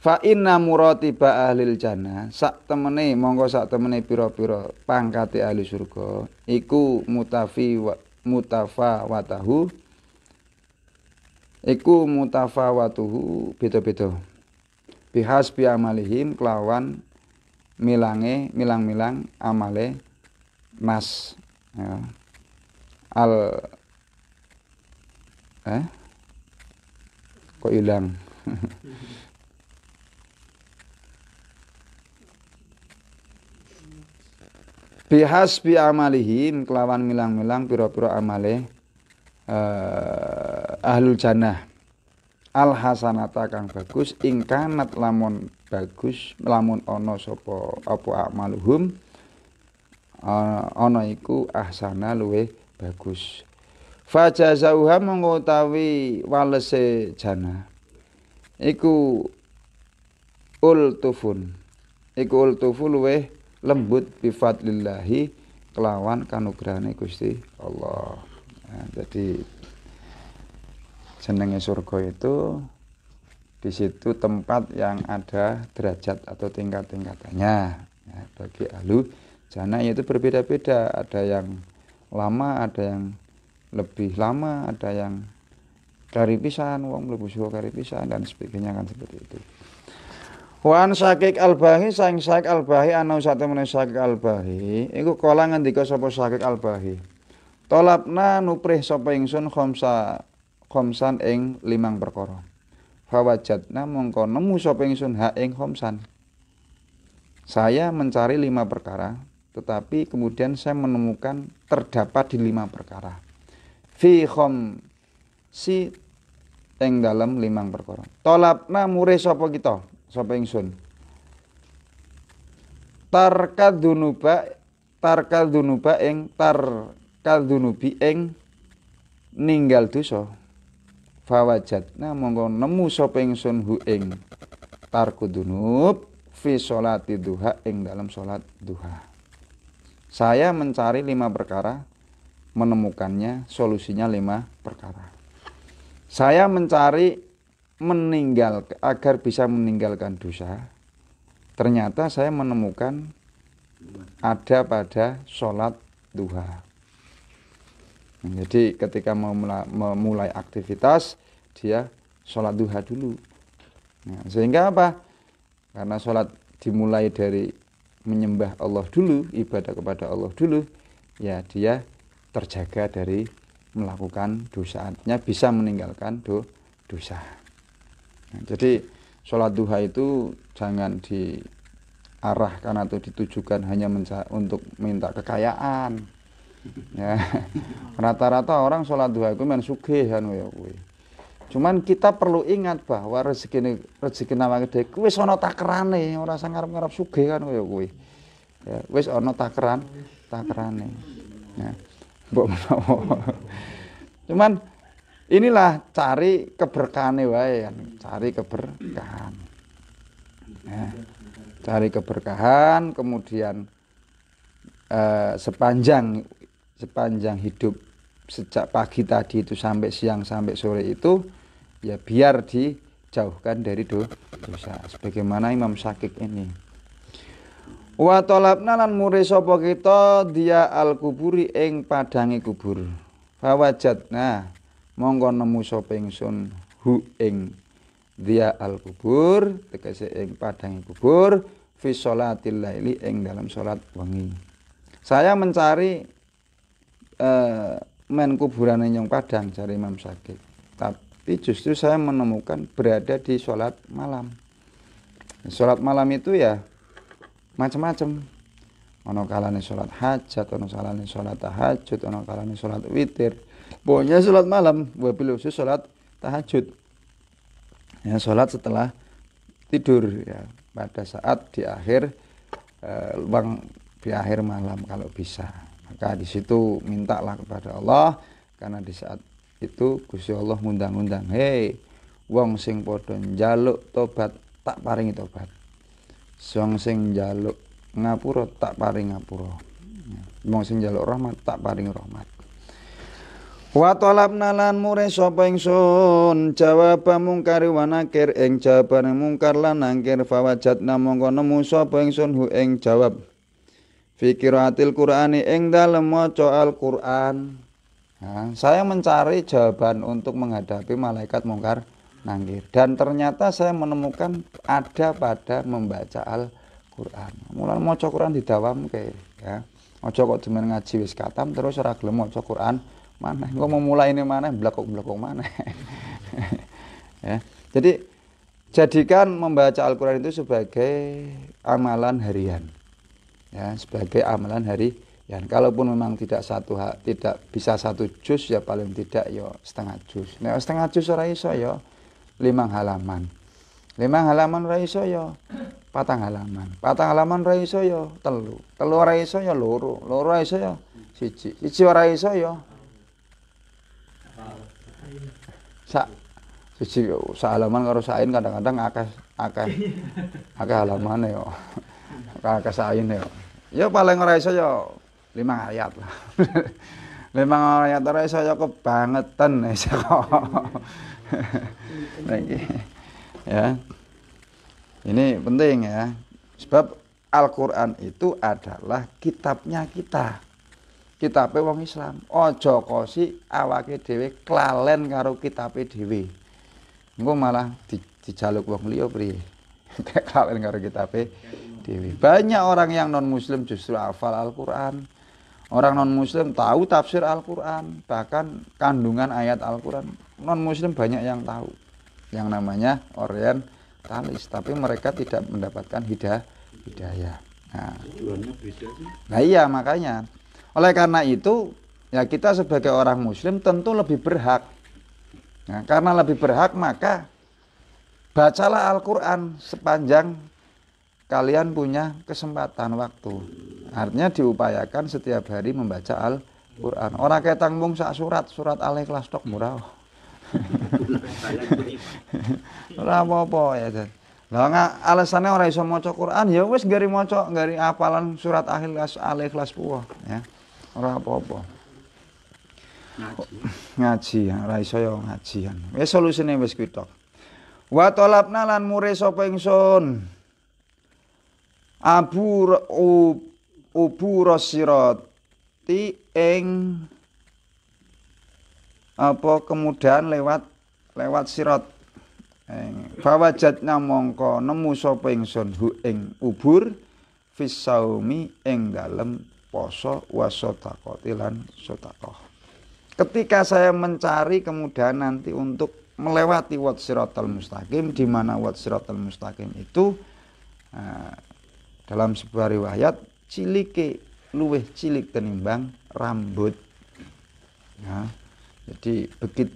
Fa inna muratiba ahlil jannah sak temene monggo sak temene pira-pira pangkate ahli surga iku mutafi wa, mutafawatahu iku mutafawatuhu beda-beda bi amalihim kelawan milange milang-milang amale mas ya. al eh kok hilang bi amalihim kelawan milang-milang piro-piro amale eh, ahlul jannah al hasanata kang bagus ingkanat lamun bagus lamun ono sopo apa amaluhum ono eh, iku ahsana luweh bagus fajazauha mongko mengutawi walese jana iku ultufun iku ultufu luweh lembut bifadlillahi kelawan kanugrahane Gusti Allah nah, jadi Senengnya surga itu di situ tempat yang ada derajat atau tingkat-tingkatannya. Ya, bagi Alu jana itu berbeda-beda, ada yang lama, ada yang lebih lama, ada yang kari pisan, wong mlebu surga kari pisan dan sebagainya kan seperti itu. Wan Sakik albahi sang Sakik albahi anau ana sate meneh Sakik albahi bahi iku kala ngendika sapa Sakik albahi Tolapna nuprih sapa ingsun khamsa khomsan ing limang perkara fawajadna mongko nemu sapa ingsun ha ing khomsan saya mencari lima perkara tetapi kemudian saya menemukan terdapat di lima perkara fi khom si ing dalam limang perkara tolapna mure sapa kita sapa ingsun tarka dunuba tarka dunuba ing tarka dunubi ing ninggal dosa fawajatna monggo nemu sapa ingsun hu ing tarku dunub fi sholati duha ing dalam sholat duha saya mencari lima perkara menemukannya solusinya lima perkara saya mencari meninggal agar bisa meninggalkan dosa ternyata saya menemukan ada pada sholat duha jadi ketika memulai aktivitas dia sholat duha dulu. Nah, sehingga apa? Karena sholat dimulai dari menyembah Allah dulu, ibadah kepada Allah dulu, ya dia terjaga dari melakukan dosa. Artinya bisa meninggalkan do, dosa. Nah, jadi sholat duha itu jangan diarahkan atau ditujukan hanya untuk minta kekayaan ya rata-rata orang sholat duha itu main sugih kan ya cuman kita perlu ingat bahwa rezeki rezeki nama gede kuis ono takerane nih orang ngarep-ngarep sugih kan ya kuwi ya wis ana takeran takerane ya mbok cuman inilah cari keberkahan wae anu, cari keberkahan ya. cari keberkahan kemudian eh, sepanjang sepanjang hidup sejak pagi tadi itu sampai siang sampai sore itu ya biar dijauhkan dari do, dosa sebagaimana Imam Syakik ini wa talabna lan mure sapa kita dia al kuburi ing padange kubur nah monggo nemu sapa ingsun hu ing dia al kubur tegese ing padange kubur fi sholatil laili ing dalam sholat wengi saya mencari eh, main kuburan Nyong Padang cari Imam Sakit. Tapi justru saya menemukan berada di sholat malam. Sholat malam itu ya macam-macam. Ono kalane sholat hajat, ono kalane sholat tahajud, ono kalane sholat witir. Pokoknya sholat malam, pilih khusus sholat tahajud. Ya, sholat setelah tidur ya pada saat di akhir eh, bang di akhir malam kalau bisa maka di situ mintalah kepada Allah karena di saat itu Gusti Allah ngundang-undang hei wong sing padha njaluk tobat tak paringi tobat wong sing njaluk ngapura tak paring ngapura wong sing njaluk rahmat tak paring rahmat Wa talabna lan mure sapa ingsun jawab mungkar wa nakir ing jawaban mungkar lan nangkir fawajatna mongko nemu sapa ingsun hu ing jawab Fikiratil Qur'ani ing dalem maca Al-Qur'an. Nah, saya mencari jawaban untuk menghadapi malaikat mungkar nangkir dan ternyata saya menemukan ada pada membaca Al-Qur'an. Mulane maca Qur'an didawamke ya. Aja kok cuma ngaji wis katam terus ora gelem maca Qur'an mana Gua mau mulai ini mana Belakok belakok mana. ya. Jadi jadikan membaca Al-Qur'an itu sebagai amalan harian ya sebagai amalan hari ya kalaupun memang tidak satu hak tidak bisa satu jus ya paling tidak yo ya setengah jus nah setengah jus ora iso yo ya, lima halaman lima halaman ora iso yo ya, patang halaman patang halaman ora iso yo telu telu ora iso yo loro loro ora iso yo siji siji ora iso yo sak siji sak halaman karo sain kadang-kadang akeh akeh akeh halaman yo kakesaine yo. Yo paling ora iso yo 5 ayat. 5 ayat ora iso yo kebangetan ya. Ini penting ya. Sebab Al-Qur'an itu adalah kitabnya kita. Kitabe wong Islam. Aja kosi awake dhewe klalen karo kitabe dhewe. Engko malah dijaluk di wong liya priye. Klalen karo kitabe. dewi. Banyak orang yang non muslim justru hafal Al-Quran. Orang non muslim tahu tafsir Al-Quran, bahkan kandungan ayat Al-Quran. Non muslim banyak yang tahu yang namanya orientalis, tapi mereka tidak mendapatkan hidayah. hidayah. Nah, nah iya makanya. Oleh karena itu ya kita sebagai orang muslim tentu lebih berhak. Nah, karena lebih berhak maka bacalah Al-Quran sepanjang kalian punya kesempatan waktu. Artinya diupayakan setiap hari membaca Al-Qur'an. orang kayak tanggung sak surat, surat al ikhlas tok murah. Ora apa-apa ya, Dan. Lah nggak alasannya orang iso maca Quran ya wes gari maca gari apalan surat Al-Ikhlas Al-Ikhlas puwa ya. Ora apa-apa. Ngaji. ya, orang iso ya ngajian. wes solusinya wes kita tok. Wa talabna lan mure sapa ingsun. abur upura sirati ing apa kemudahan lewat lewat sirat fawajat namangka nemu sapa ingsun hu ing ubur fisaumi ing dalem poso wasotakoti lan sotakoh ketika saya mencari kemudahan nanti untuk melewati wat sirotel mustaqim di mana wat sirotel mustaqim itu eh, Dalam sebuah riwayat cilike luweh cilik tenimbang rambut. Ya. Jadi begitu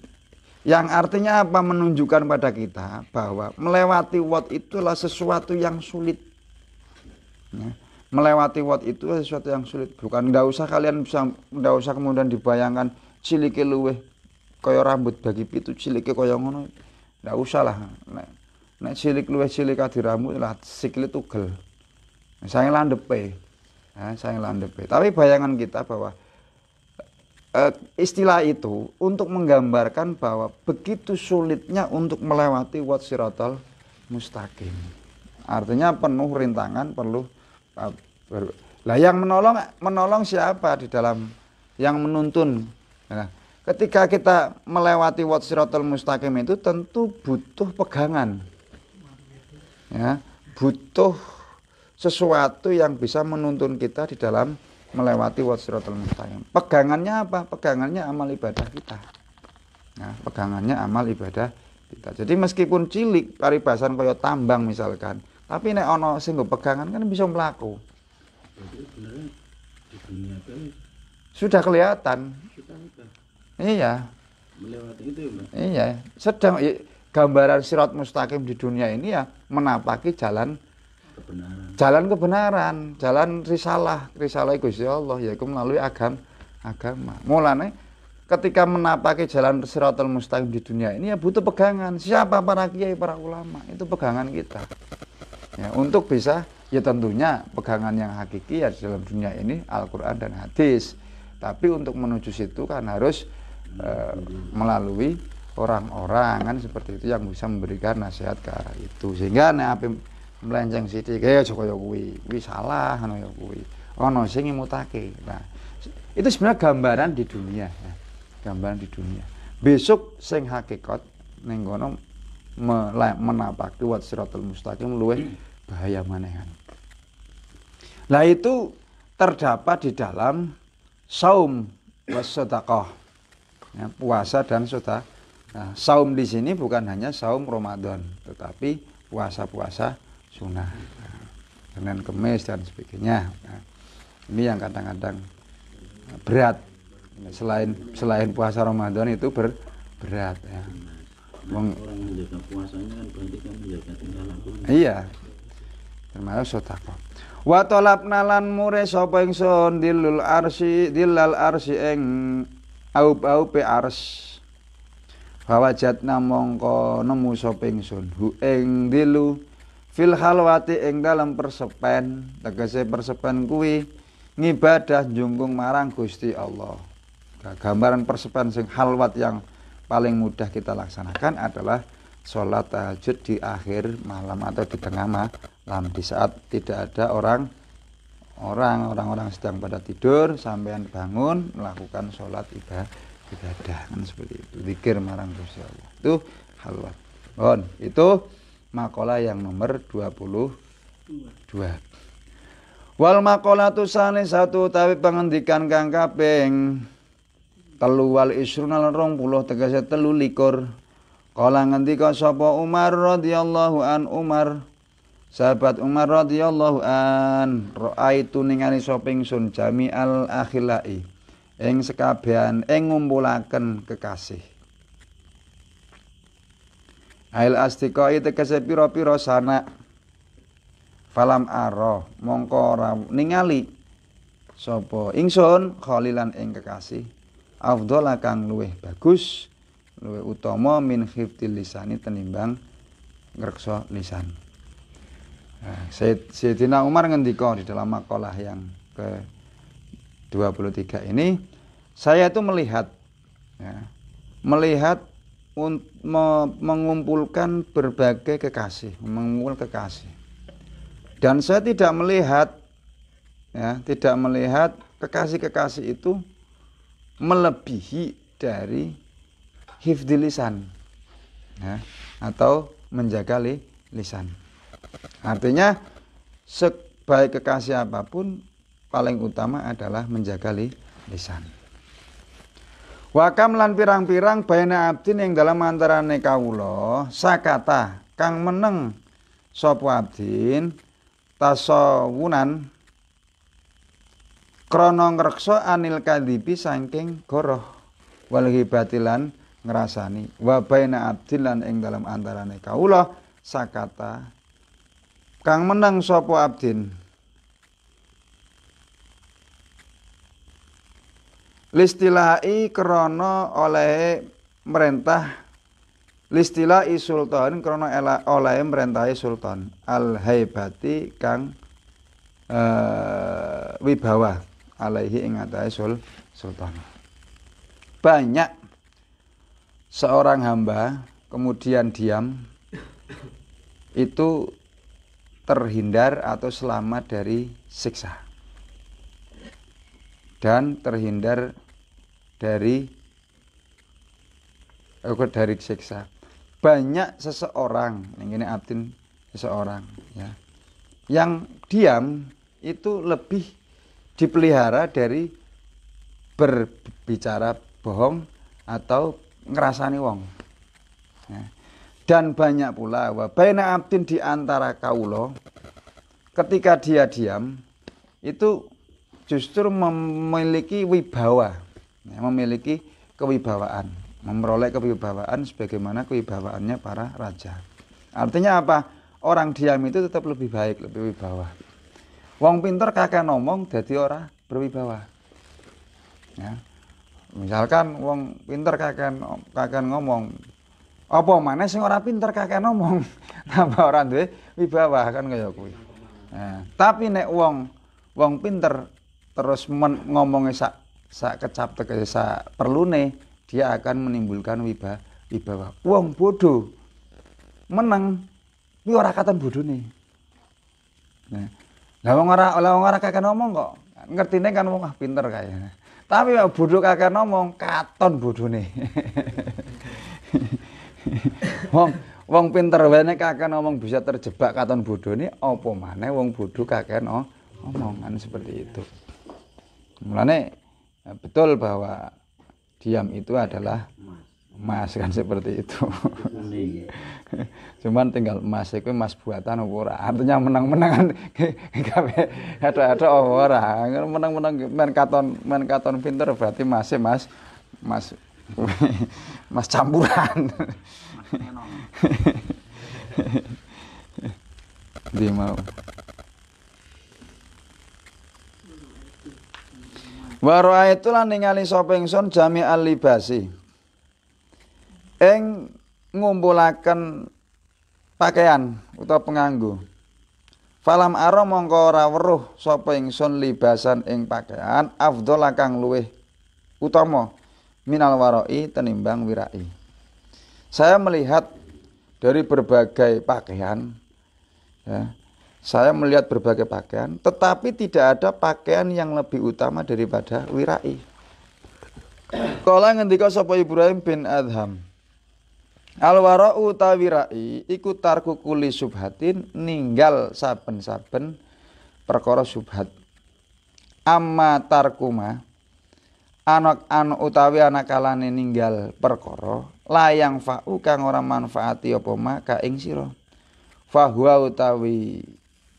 yang artinya apa menunjukkan pada kita bahwa melewati wot itulah sesuatu yang sulit. Ya. Melewati wot itu sesuatu yang sulit. Bukan tidak usah kalian bisa tidak usah kemudian dibayangkan cilike luweh koyo rambut bagi pitu cilike koyo ngono. Tidak usah lah. Nek, nek cilik luweh cilik di rambut lah sikile tugel saya landepe ya, saya landepe tapi bayangan kita bahwa eh, istilah itu untuk menggambarkan bahwa begitu sulitnya untuk melewati wat sirotol mustaqim artinya penuh rintangan perlu eh, lah yang menolong menolong siapa di dalam yang menuntun nah, ketika kita melewati wat sirotol mustaqim itu tentu butuh pegangan ya butuh sesuatu yang bisa menuntun kita di dalam melewati wasiratul mustaqim. Pegangannya apa? Pegangannya amal ibadah kita. Nah, pegangannya amal ibadah kita. Jadi meskipun cilik paribasan kaya tambang misalkan, tapi nek ono sing pegangan kan bisa mlaku. Sudah kelihatan. Iya. Melewati itu ya, Iya, sedang gambaran sirat mustaqim di dunia ini ya menapaki jalan kebenaran. Jalan kebenaran, jalan risalah, risalah Gusti Allah yaitu melalui agam, agama. Mulane ketika menapaki jalan siratal mustaqim di dunia ini ya butuh pegangan. Siapa para kiai, para ulama, itu pegangan kita. Ya, untuk bisa ya tentunya pegangan yang hakiki ya di dalam dunia ini Al-Qur'an dan hadis. Tapi untuk menuju situ kan harus eh, melalui orang-orang kan seperti itu yang bisa memberikan nasihat ke arah itu sehingga nah, melenceng sithik ya aja ya kuwi kuwi salah ngono anu ya kuwi ana sing mutake nah itu sebenarnya gambaran di dunia ya. gambaran di dunia besok sing hakikat ning kono menapaki wat siratul mustaqim luwih bahaya manehan Nah, itu terdapat di dalam saum wasodakoh ya, puasa dan sodakoh Nah, saum di sini bukan hanya saum Ramadan, tetapi puasa-puasa sunnah dengan kemis dan sebagainya nah, ini yang kadang-kadang berat selain selain puasa Ramadan itu ber, berat ya kan kan iya termasuk sotako wa tolap nalan mure sapa ingsun dilul arsi dilal arsi eng aub pe ars Fawajatna namongko nemu sapa ingsun hu ing dilu fil halwati ing dalam persepen tegese persepen kuwi ngibadah jungkung marang Gusti Allah gambaran persepen sing halwat yang paling mudah kita laksanakan adalah sholat tahajud di akhir malam atau di tengah malam di saat tidak ada orang orang orang-orang sedang pada tidur sampean bangun melakukan sholat ibadah ibadah kan seperti itu zikir marang Gusti Allah itu halwat bon itu Makola yang nomor 22. Wal makola tu satu tapi pengendikan kang kaping telu wal isruna rong puluh tegese telu likur. Kala ngendika sapa Umar radhiyallahu an Umar Sahabat Umar radhiyallahu an raaitu ningali shopping ingsun al akhilai Eng sekabehan eng ngumpulaken kekasih. Hail itu kese piro piro sana falam aro mongko orang ningali sopo. ingsun kholilan ing kekasih afdhala kang luweh bagus Luweh utomo min khifti lisani tenimbang Ngerkso lisan nah, Sayyidina Umar ngendiko di dalam makalah yang ke 23 ini saya itu melihat ya, melihat mengumpulkan berbagai kekasih, mengumpul kekasih. Dan saya tidak melihat ya, tidak melihat kekasih-kekasih itu melebihi dari hifdilisan, Ya, atau menjaga li, lisan. Artinya sebaik kekasih apapun paling utama adalah menjaga li, lisan. Wakam lan pirang-pirang bayana abdin ing dalam antarané kawula sakata kang meneng sapa abdin tasawunan krana ngreksa anil kadhipi saking goroh wal hibatilan ngrasani wa bayane abdin lan ing dalam antarané kawula sakata kang meneng sapa abdin Listilahi krono oleh merintah listilahi sultan krono oleh merintahi sultan al haibati kang uh, eh, wibawa alaihi ingatai sul sultan. Banyak seorang hamba kemudian diam itu terhindar atau selamat dari siksa dan terhindar dari ukur dari siksa. Banyak seseorang, yang ini abdin seseorang ya. Yang diam itu lebih dipelihara dari berbicara bohong atau ngerasani wong. Ya. Dan banyak pula wa baina abdin di antara kaulo ketika dia diam itu justru memiliki wibawa Nah, memiliki kewibawaan, memperoleh kewibawaan sebagaimana kewibawaannya para raja. Artinya apa? Orang diam itu tetap lebih baik, lebih wibawa. Wong pinter kakek ngomong jadi orang berwibawa. Ya. Misalkan wong pinter kakek kakek ngomong apa mana sih orang pinter kakek ngomong tambah orang tuh wibawa kan kayak kuwi. Ya. Tapi nek wong wong pinter terus ngomongnya sak sak kecap sak perlune dia akan menimbulkan wiba wibawa wong bodoh menang kuwi ora bodoh nih, nah lah wong ora lah wong ora kakek ngomong kok ngertine kan wong ah pinter kayak, tapi kok bodoh kakek ngomong katon bodoh nih, wong wong pinter wae kakek ngomong bisa terjebak katon bodoh oh poman, nih, wong bodoh kakek ngomong kan seperti itu mulane Nah, betul bahwa diam itu adalah emas kan seperti itu cuman tinggal emas itu emas buatan ora artinya menang menang ada ada ora menang-menang main katon main katon pinter berarti masih mas mas mas campuran dia mau Wa itu lan ningali sapa ingsun jami'al libasi. Ing ngumpulaken pakaian utawa penganggu. Falam aro mongko ora weruh sapa ingsun libasan ing pakaian afdhala kang luweh utama minal warai tenimbang wirai. Saya melihat dari berbagai pakaian ya, saya melihat berbagai pakaian, tetapi tidak ada pakaian yang lebih utama daripada wirai. Kala ngendika sapa Ibrahim bin Adham. Alwara'u tawirai iku tarku kuli subhatin ninggal saben-saben perkara subhat. Amma tarkuma anak-anak utawi anak kalane ninggal perkara layang fa'u kang ora manfaati apa ma ka ing sira. Fahuwa utawi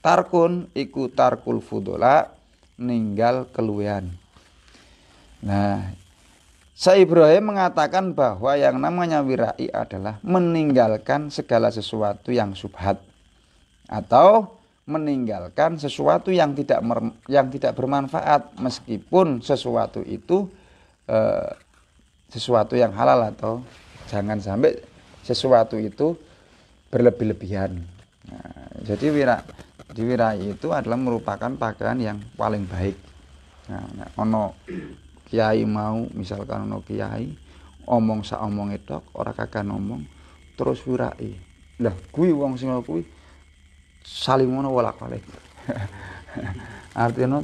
tarkun iku tarkul fudola ninggal keluhan nah Syekh Ibrahim mengatakan bahwa yang namanya wirai adalah meninggalkan segala sesuatu yang subhat atau meninggalkan sesuatu yang tidak mer, yang tidak bermanfaat meskipun sesuatu itu e, sesuatu yang halal atau jangan sampai sesuatu itu berlebih-lebihan. Nah, jadi wirai jadi wirai itu adalah merupakan pakaian yang paling baik nah, ono kiai mau misalkan ono kiai omong sa omong itu ora kakak ngomong terus wirai lah kui wong sing kui saling ngono walak walik artinya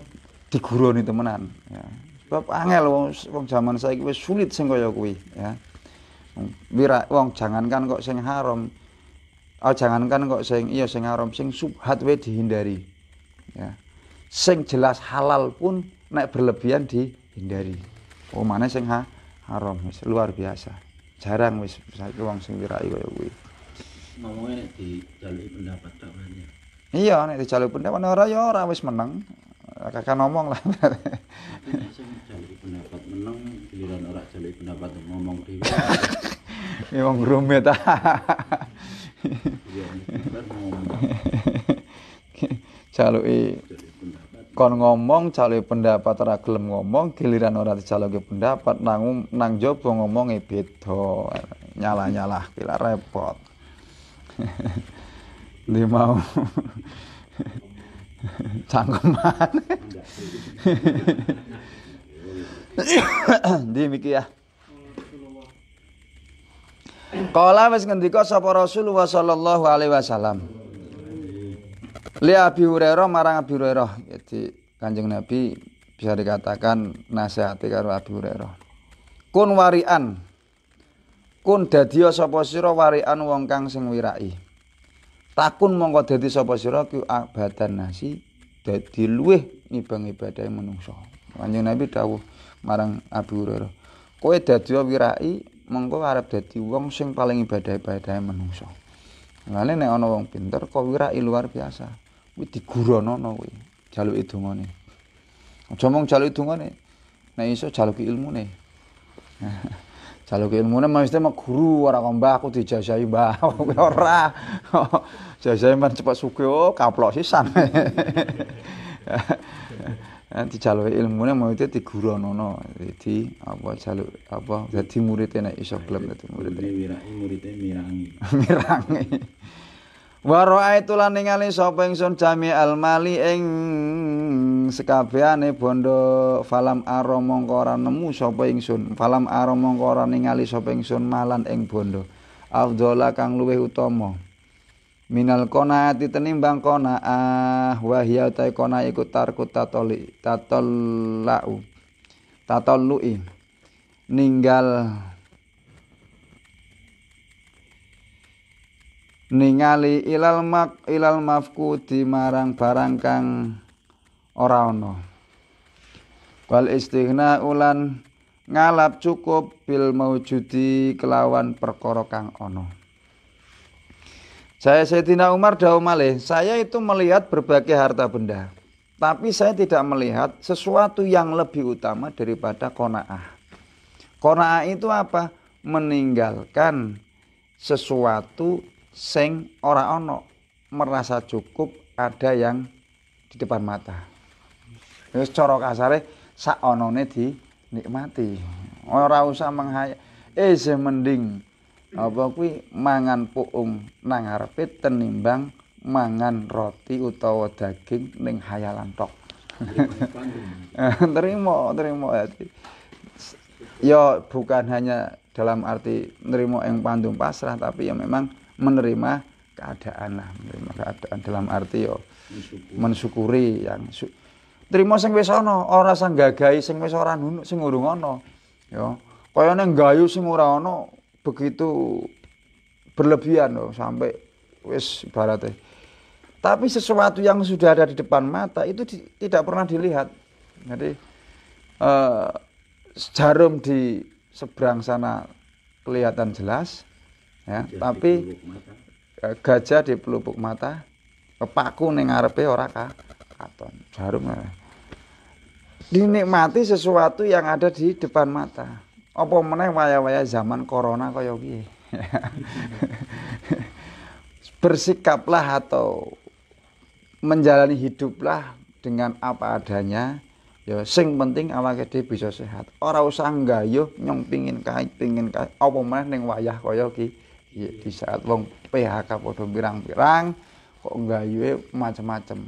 diguruni temenan ya. sebab angel wong, wong zaman saya kui sulit sing kaya kuwi ya wira wong jangankan kok sing haram oh, jangankan kok sing iya sing haram sing subhat we dihindari ya sing jelas halal pun naik berlebihan dihindari oh mana sing ha haram wis luar biasa jarang wis saiki wong sing wirai iya, koyo iya. kuwi ngomongnya nek dijaluki pendapat tak ya? iya nek jalur pendapat ora ya ora wis menang. kakak ngomong lah. jalur pendapat menang, giliran orang jalur pendapat ngomong Ya Emang rumit ah. Iya, jaluki kon ngomong cale pendapat ora gelem ngomong giliran ora dijaluki pendapat nang nang jaba ngomonge beda nyalah-nyalah kira repot di mau cangkeman di miki ya Kala wis ngendika sapa Rasulullah sallallahu alaihi wasallam. Li Abi Hurairah marang Abi Hurairah. Jadi Kanjeng Nabi bisa dikatakan nasihati karo Abi Hurairah. Kun warian. Kun dadi sapa sira warian wong kang sing wirai. Takun mongko dadi sapa sira ku abadan nasi dadi luweh nibang ibadah menungso. Kanjeng Nabi dawuh marang Abi Hurairah. Kowe dadi wirai mengko arep dadi wong sing paling ibadah-ibadah manungsa. Lane nek ana wong pinter kok wirai luar biasa. Kuwi digurunono kuwi, jaluki dungane. Aja mung jaluki dungane. Nek iso jaluki ilmune. jaluki ilmune mesti mak guru ora kok mbah aku dijajahi mbah ora. Jajahi cepet sugih oh kaplok sisan. Eh, dijaluk ilmu nek maksude di dadi apa jaluk apa dadi murid nek iso klem dadi murid mirangi waraitulan ningali sapa ingsun jami almali ing sekabehane bondo falam aro mongko ora nemu sapa ingsun falam aro mongko ningali sapa ingsun malan ing bondo afdhola kang luweh utama minal qanaati tenimbang kona ah wahya ta kona iku tarku tatoli tatollau tatolui, ninggal ningali ilal mak ilal mafku di marang barang kang ora ono wal istighna ulan ngalap cukup bil maujudi kelawan perkara kang ono. Saya Sayyidina Umar Daum saya itu melihat berbagai harta benda. Tapi saya tidak melihat sesuatu yang lebih utama daripada kona'ah. Kona'ah itu apa? Meninggalkan sesuatu sing ora ono merasa cukup ada yang di depan mata. Terus corok kasare sak onone di nikmati. Orang usah menghayat. Eh mending apa kuwi mangan puung nang ngarepe tenimbang mangan roti utawa daging ning hayalan tok. terima, terima hati. Ya bukan hanya dalam arti nerima yang pandung pasrah tapi ya memang menerima keadaan lah, menerima keadaan dalam arti yo ya mensyukuri yang su terima sing wis ana, ora sang gagahi sing wis ora nunuk sing urung ana. Ya, kaya nang gayu sing ora ana begitu berlebihan loh sampai wis baratnya. Tapi sesuatu yang sudah ada di depan mata itu di, tidak pernah dilihat. Jadi eh, jarum di seberang sana kelihatan jelas, ya. Gajah tapi di eh, gajah di pelupuk mata, kepaku ning ngarepe ora katon jarum. Dinikmati sesuatu yang ada di depan mata apa meneh waya-waya zaman corona kaya piye bersikaplah atau menjalani hiduplah dengan apa adanya ya sing penting ke dhewe bisa sehat ora usah nggayuh nyong pingin kae pingin kae apa meneh ning wayah kaya ki di saat wong PHK padha pirang-pirang kok nggayuhe macam-macam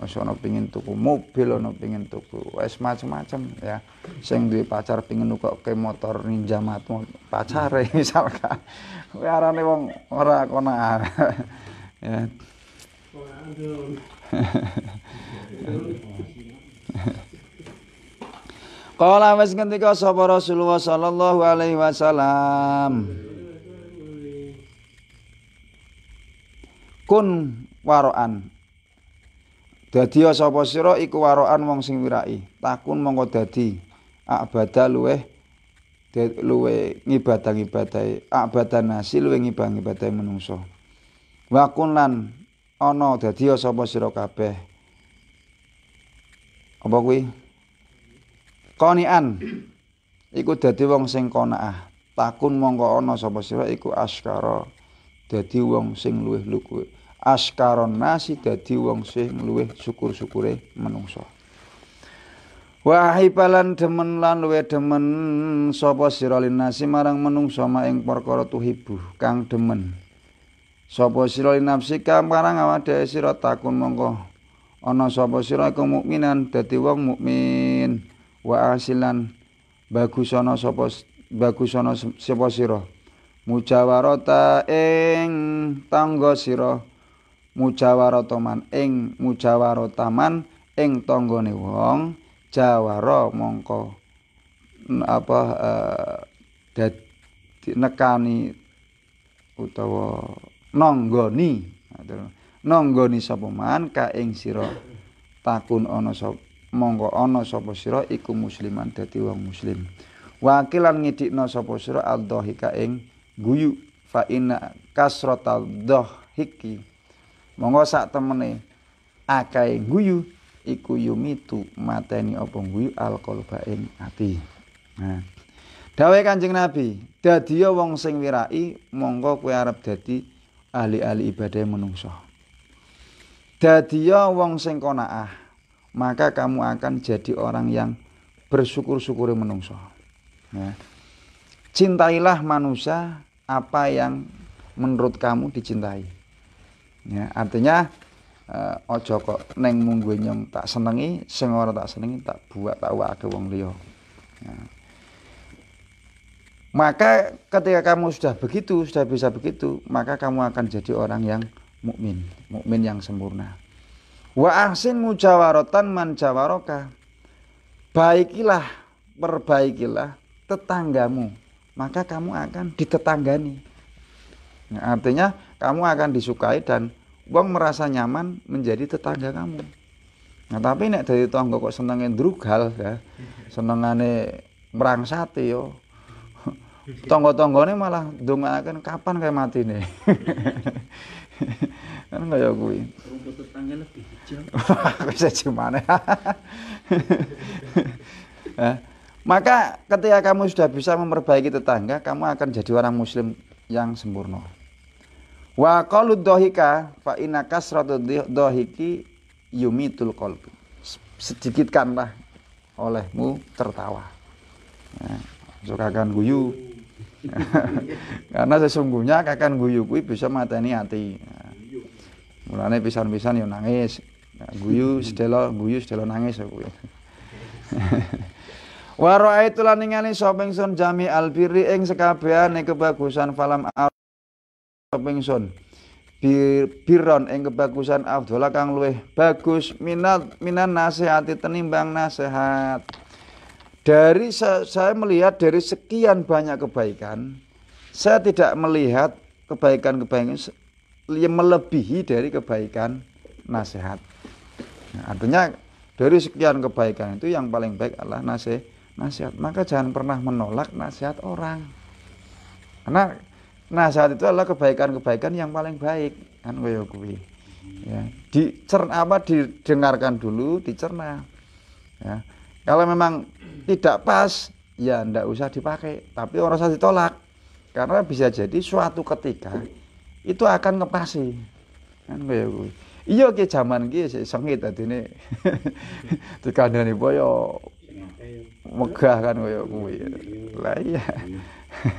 Masya ono pingin tuku mobil, ono pingin tuku wes macam-macam ya. Sing duwe pacar pingin ke motor ninja matmu ya misalkan. Kuwi arane wong ora kono ya. Qala wis ngendika sapa Rasulullah sallallahu alaihi wasallam. Kun waroan Dadi sapa sira iku waroan wong sing wirai. Takun mongko dadi akbada luweh luwe ngibadang ibadahe akbada nasi luwe ngibang ibadahe menungso. Wakun lan ana dadi sapa sira kabeh. Apa kuwi? Konian iku dadi wong sing konaah. Takun mongko ana sapa sira iku askara dadi wong sing luweh luwih askaron nasi dadi wong sing luwih syukur-syukure menungso. Wahai palan demen lan luwe demen sapa sira nasi marang menungso ma ing perkara tuhibu kang demen. Sapa sira linapsi kang marang awak dhewe sira takun mongko ana sapa sira iku mukminan dadi wong mukmin wa asilan bagusana sapa bagusana sapa sira mujawarata ing tangga sira mujawara taman ing mujawara taman ing tanggane wong jawara mongko apa e, dadi nekani utawa Nonggoni Nonggoni sapa man ka ing sira takun ana sapa mongko ana sapa sira iku musliman dadi wong muslim wakilan ngidikna sapa sira aldhika ing guyu fa inna kasratal Hiki monggo sak temene akai guyu iku yumitu mateni apa guyu alqalba ing ati nah dawe kanjeng nabi dadiya wong sing wirai monggo kue arab dadi ahli-ahli ibadah menungso dadiya wong sing konaah, maka kamu akan jadi orang yang bersyukur-syukuri menungso nah cintailah manusia apa yang menurut kamu dicintai Ya, artinya uh, eh, ojo kok neng munggu nyem tak senengi, sing ora tak senengi tak buat tak ke wong liya. Ya. Maka ketika kamu sudah begitu, sudah bisa begitu, maka kamu akan jadi orang yang mukmin, mukmin yang sempurna. Wa ahsin mujawaratan man jawaroka. Baikilah, perbaikilah tetanggamu, maka kamu akan ditetanggani. Nah, artinya kamu akan disukai dan wong merasa nyaman menjadi tetangga kamu. Nah, tapi nek dari tangga kok senenge drugal ya. Senengane merangsati yo. Tonggok-tonggok ini malah akan kapan kayak mati nih. kan kaya kuwi. Rumput tetangga lebih hijau. Wis gimana? Maka ketika kamu sudah bisa memperbaiki tetangga, kamu akan jadi orang muslim yang sempurna. Wa qalu dhahika fa inna kasratu dhahiki yumitul qalbi. Sedikitkanlah olehmu tertawa. Ya, suka kan guyu. Karena sesungguhnya kakan guyu kuwi bisa mateni ati. Ya. Mulane pisan-pisan yo nangis. Ya, guyu sedelo, guyu sedelo nangis aku. Wa ra'aitu lan ningali sapa ingsun jami albirri ing sekabehane kebagusan falam pingsun biron ing kebagusan afdhala kang luweh bagus minat minan nasihati tenimbang nasihat dari saya melihat dari sekian banyak kebaikan saya tidak melihat kebaikan-kebaikan yang melebihi dari kebaikan nasihat nah, artinya dari sekian kebaikan itu yang paling baik adalah nasihat nasihat maka jangan pernah menolak nasihat orang karena nah saat itu adalah kebaikan-kebaikan yang paling baik kan ya, ya dicerna apa didengarkan dulu dicerna ya kalau memang tidak pas ya ndak usah dipakai tapi orang usah ditolak karena bisa jadi suatu ketika itu akan ngepasi kan ya iyo iya ki zaman ki sengit dadine ini boyo megah kan kaya lah iya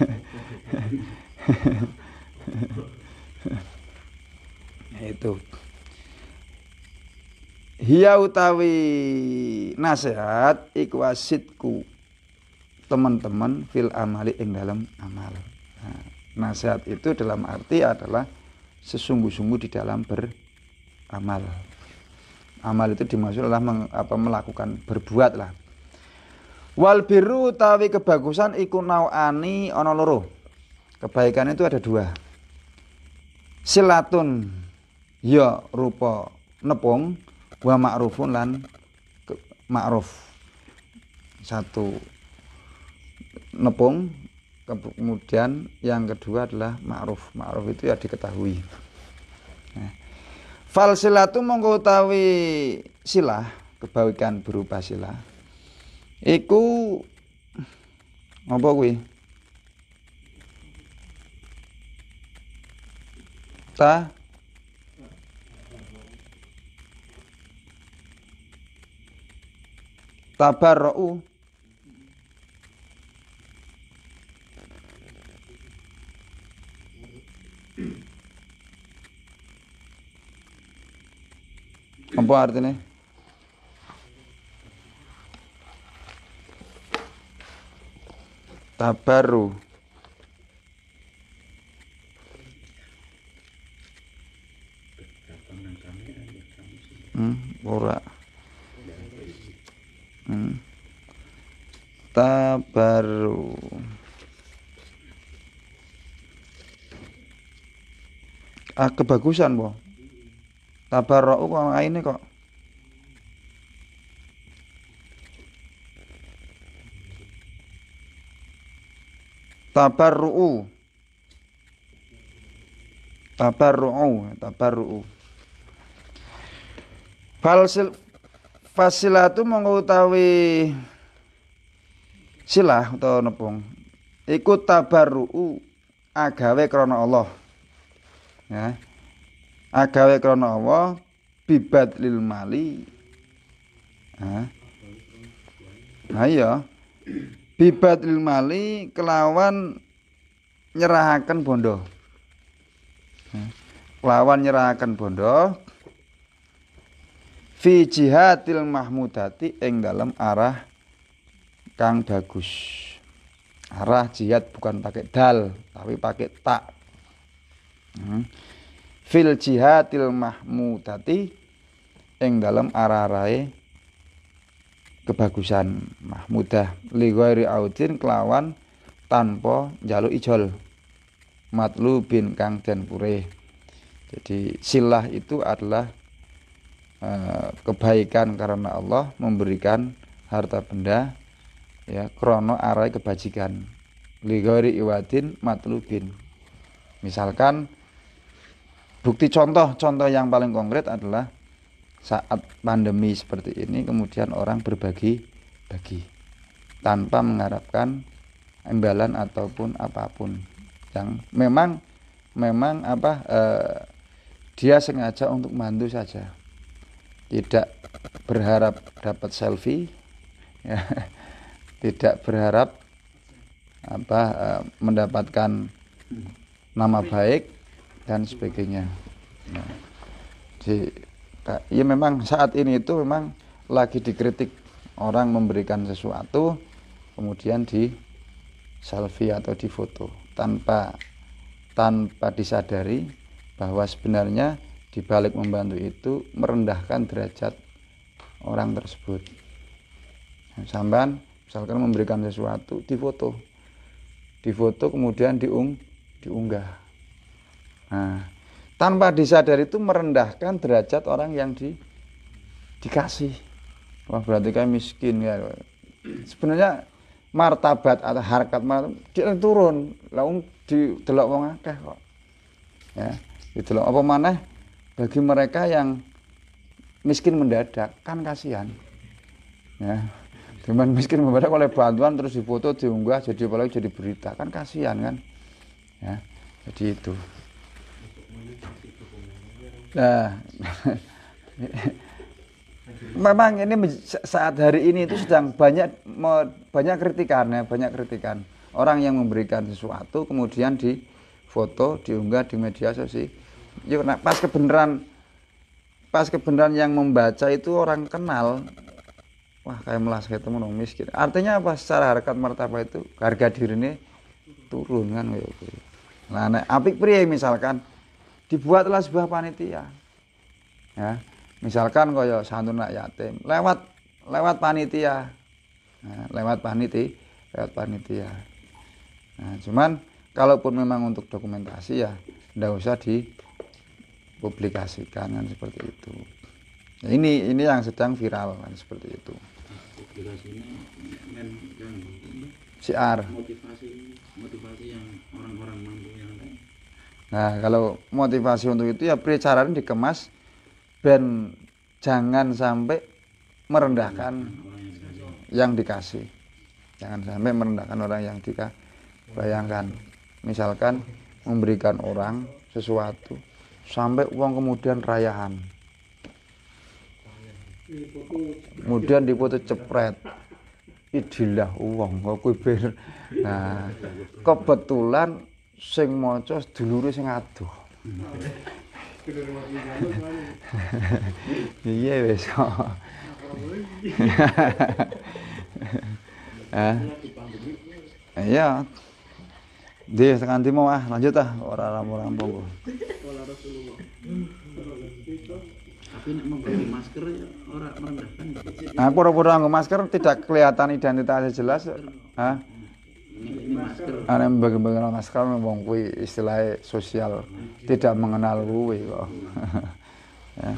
itu hia utawi nasihat iku teman-teman fil amali ing dalam amal nah, nasihat itu dalam arti adalah sesungguh-sungguh di dalam beramal amal itu dimaksud adalah meng, apa, melakukan berbuat lah wal biru tawi kebagusan iku nauani ana loro Kebaikan itu ada dua. Silatun ya rupa nepung wa ma'rufun lan ma'ruf. Satu nepung kemudian yang kedua adalah ma'ruf. Ma'ruf itu ya diketahui. Nah, fal Falsilatu mengkutawi silah, kebaikan berupa silah. Iku apa kuih serta tabarra'u apa artinya tabarru hmm, ora hmm. tabaru ah, kebagusan boh tabarau kok ini kok tabarru tabarru tabarru Falsil fasilatu monggo utawi silah utawa nepung. Iku tabarru agawe krana Allah. Ya. Agawe krana Allah bibat lil mali. Ha. Nah, iya. Bibat lil mali kelawan nyerahaken bondo. Kelawan nyerahaken bondo. fi jihatil mahmudati ing dalam arah kang bagus arah jihad bukan pakai dal tapi pakai tak hmm. fil jihatil mahmudati ing dalam arah rai kebagusan mahmudah ligoiri audin kelawan tanpa jaluk ijol bin kang dan pureh jadi silah itu adalah Eh, kebaikan karena Allah memberikan harta benda ya krono arai kebajikan ligori iwatin matlubin misalkan bukti contoh contoh yang paling konkret adalah saat pandemi seperti ini kemudian orang berbagi bagi tanpa mengharapkan imbalan ataupun apapun yang memang memang apa eh, dia sengaja untuk membantu saja tidak berharap dapat selfie ya, tidak berharap apa e, mendapatkan nama baik dan sebagainya ya. Jadi, ya memang saat ini itu memang lagi dikritik orang memberikan sesuatu kemudian di selfie atau di foto tanpa tanpa disadari bahwa sebenarnya dibalik membantu itu merendahkan derajat orang tersebut nah, samban misalkan memberikan sesuatu di foto, di foto kemudian diung diunggah nah tanpa disadari itu merendahkan derajat orang yang di dikasih wah berarti kan miskin ya sebenarnya martabat atau harkat martabat dia turun laung di delok wong kok ya di delok apa mana? bagi mereka yang miskin mendadak kan kasihan ya cuman miskin mendadak oleh bantuan terus difoto diunggah jadi apalagi jadi berita kan kasihan kan ya jadi itu nah memang ini saat hari ini itu sedang banyak banyak kritikan ya banyak kritikan orang yang memberikan sesuatu kemudian di foto diunggah di media sosial yo nah, pas kebenaran pas kebenaran yang membaca itu orang kenal wah kayak melas kayak temen miskin artinya apa secara harkat martabat itu harga diri ini turun kan nah nah apik pria misalkan dibuatlah sebuah panitia ya misalkan kaya santun nak yatim lewat lewat panitia nah, lewat paniti lewat panitia nah cuman kalaupun memang untuk dokumentasi ya tidak usah di publikasikan kan seperti itu ya, ini ini yang sedang viral kan seperti itu siar nah kalau motivasi untuk itu ya perbicaraan dikemas dan jangan sampai merendahkan yang dikasih jangan sampai merendahkan orang yang dikasih bayangkan misalkan memberikan orang sesuatu sampai uang kemudian rayahan kemudian dipoto cepret idillah uang kok ber nah kebetulan sing maca dulure sing aduh iya wes ya Di tekan timo ah, lanjut ah, orang orang rampung. Tapi nak memakai masker ya, orang merendahkan. Nah, pura-pura nggak masker tidak kelihatan identitasnya jelas. Hah? aneh mbagi-mbagi masker memang kui istilah sosial tidak mengenal kuwi kok. ya.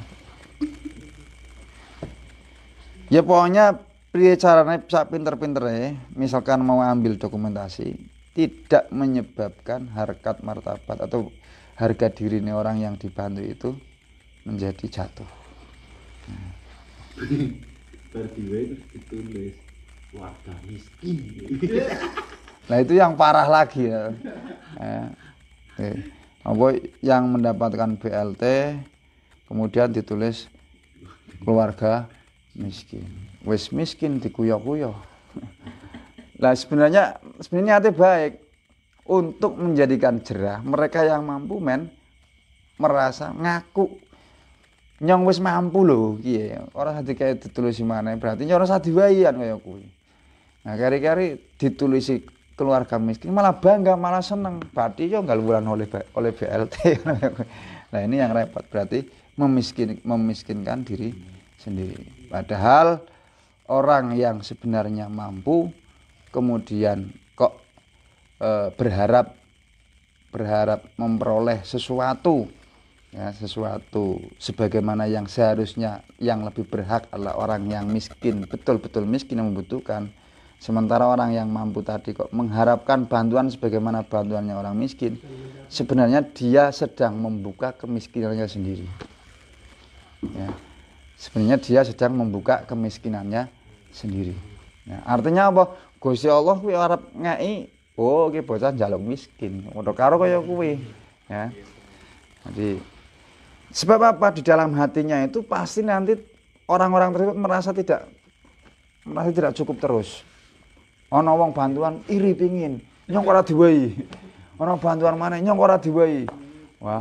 ya pokoknya pria caranya bisa pinter pinter ya misalkan mau ambil dokumentasi tidak menyebabkan harkat martabat atau harga dirinya orang yang dibantu itu menjadi jatuh. Nah. Nah itu yang parah lagi ya. ya. Eh, boy yang mendapatkan BLT kemudian ditulis keluarga miskin. wes miskin dikuyok-kuyok. Nah sebenarnya sebenarnya hati baik untuk menjadikan jerah mereka yang mampu men merasa ngaku nyong wis mampu lho kiye orang hati kayak ditulis mana berarti nyong kan kaya kuwi nah kari-kari ditulis keluarga miskin malah bangga malah seneng berarti yo nggak bulan oleh oleh BLT nah ini yang repot berarti memiskin memiskinkan diri sendiri padahal orang yang sebenarnya mampu kemudian kok e, berharap berharap memperoleh sesuatu ya sesuatu sebagaimana yang seharusnya yang lebih berhak adalah orang yang miskin betul-betul miskin yang membutuhkan sementara orang yang mampu tadi kok mengharapkan bantuan sebagaimana bantuannya orang miskin sebenarnya dia sedang membuka kemiskinannya sendiri ya sebenarnya dia sedang membuka kemiskinannya sendiri ya, artinya apa Gusti Allah kuwi arep ngeki, oh iki bocah njaluk miskin. Ngono karo kaya kuwi, ya. Jadi sebab apa di dalam hatinya itu pasti nanti orang-orang tersebut merasa tidak merasa tidak cukup terus. Ana wong bantuan iri pingin, nyong ora diwehi. Ana bantuan mana nyong ora diwehi. Wah,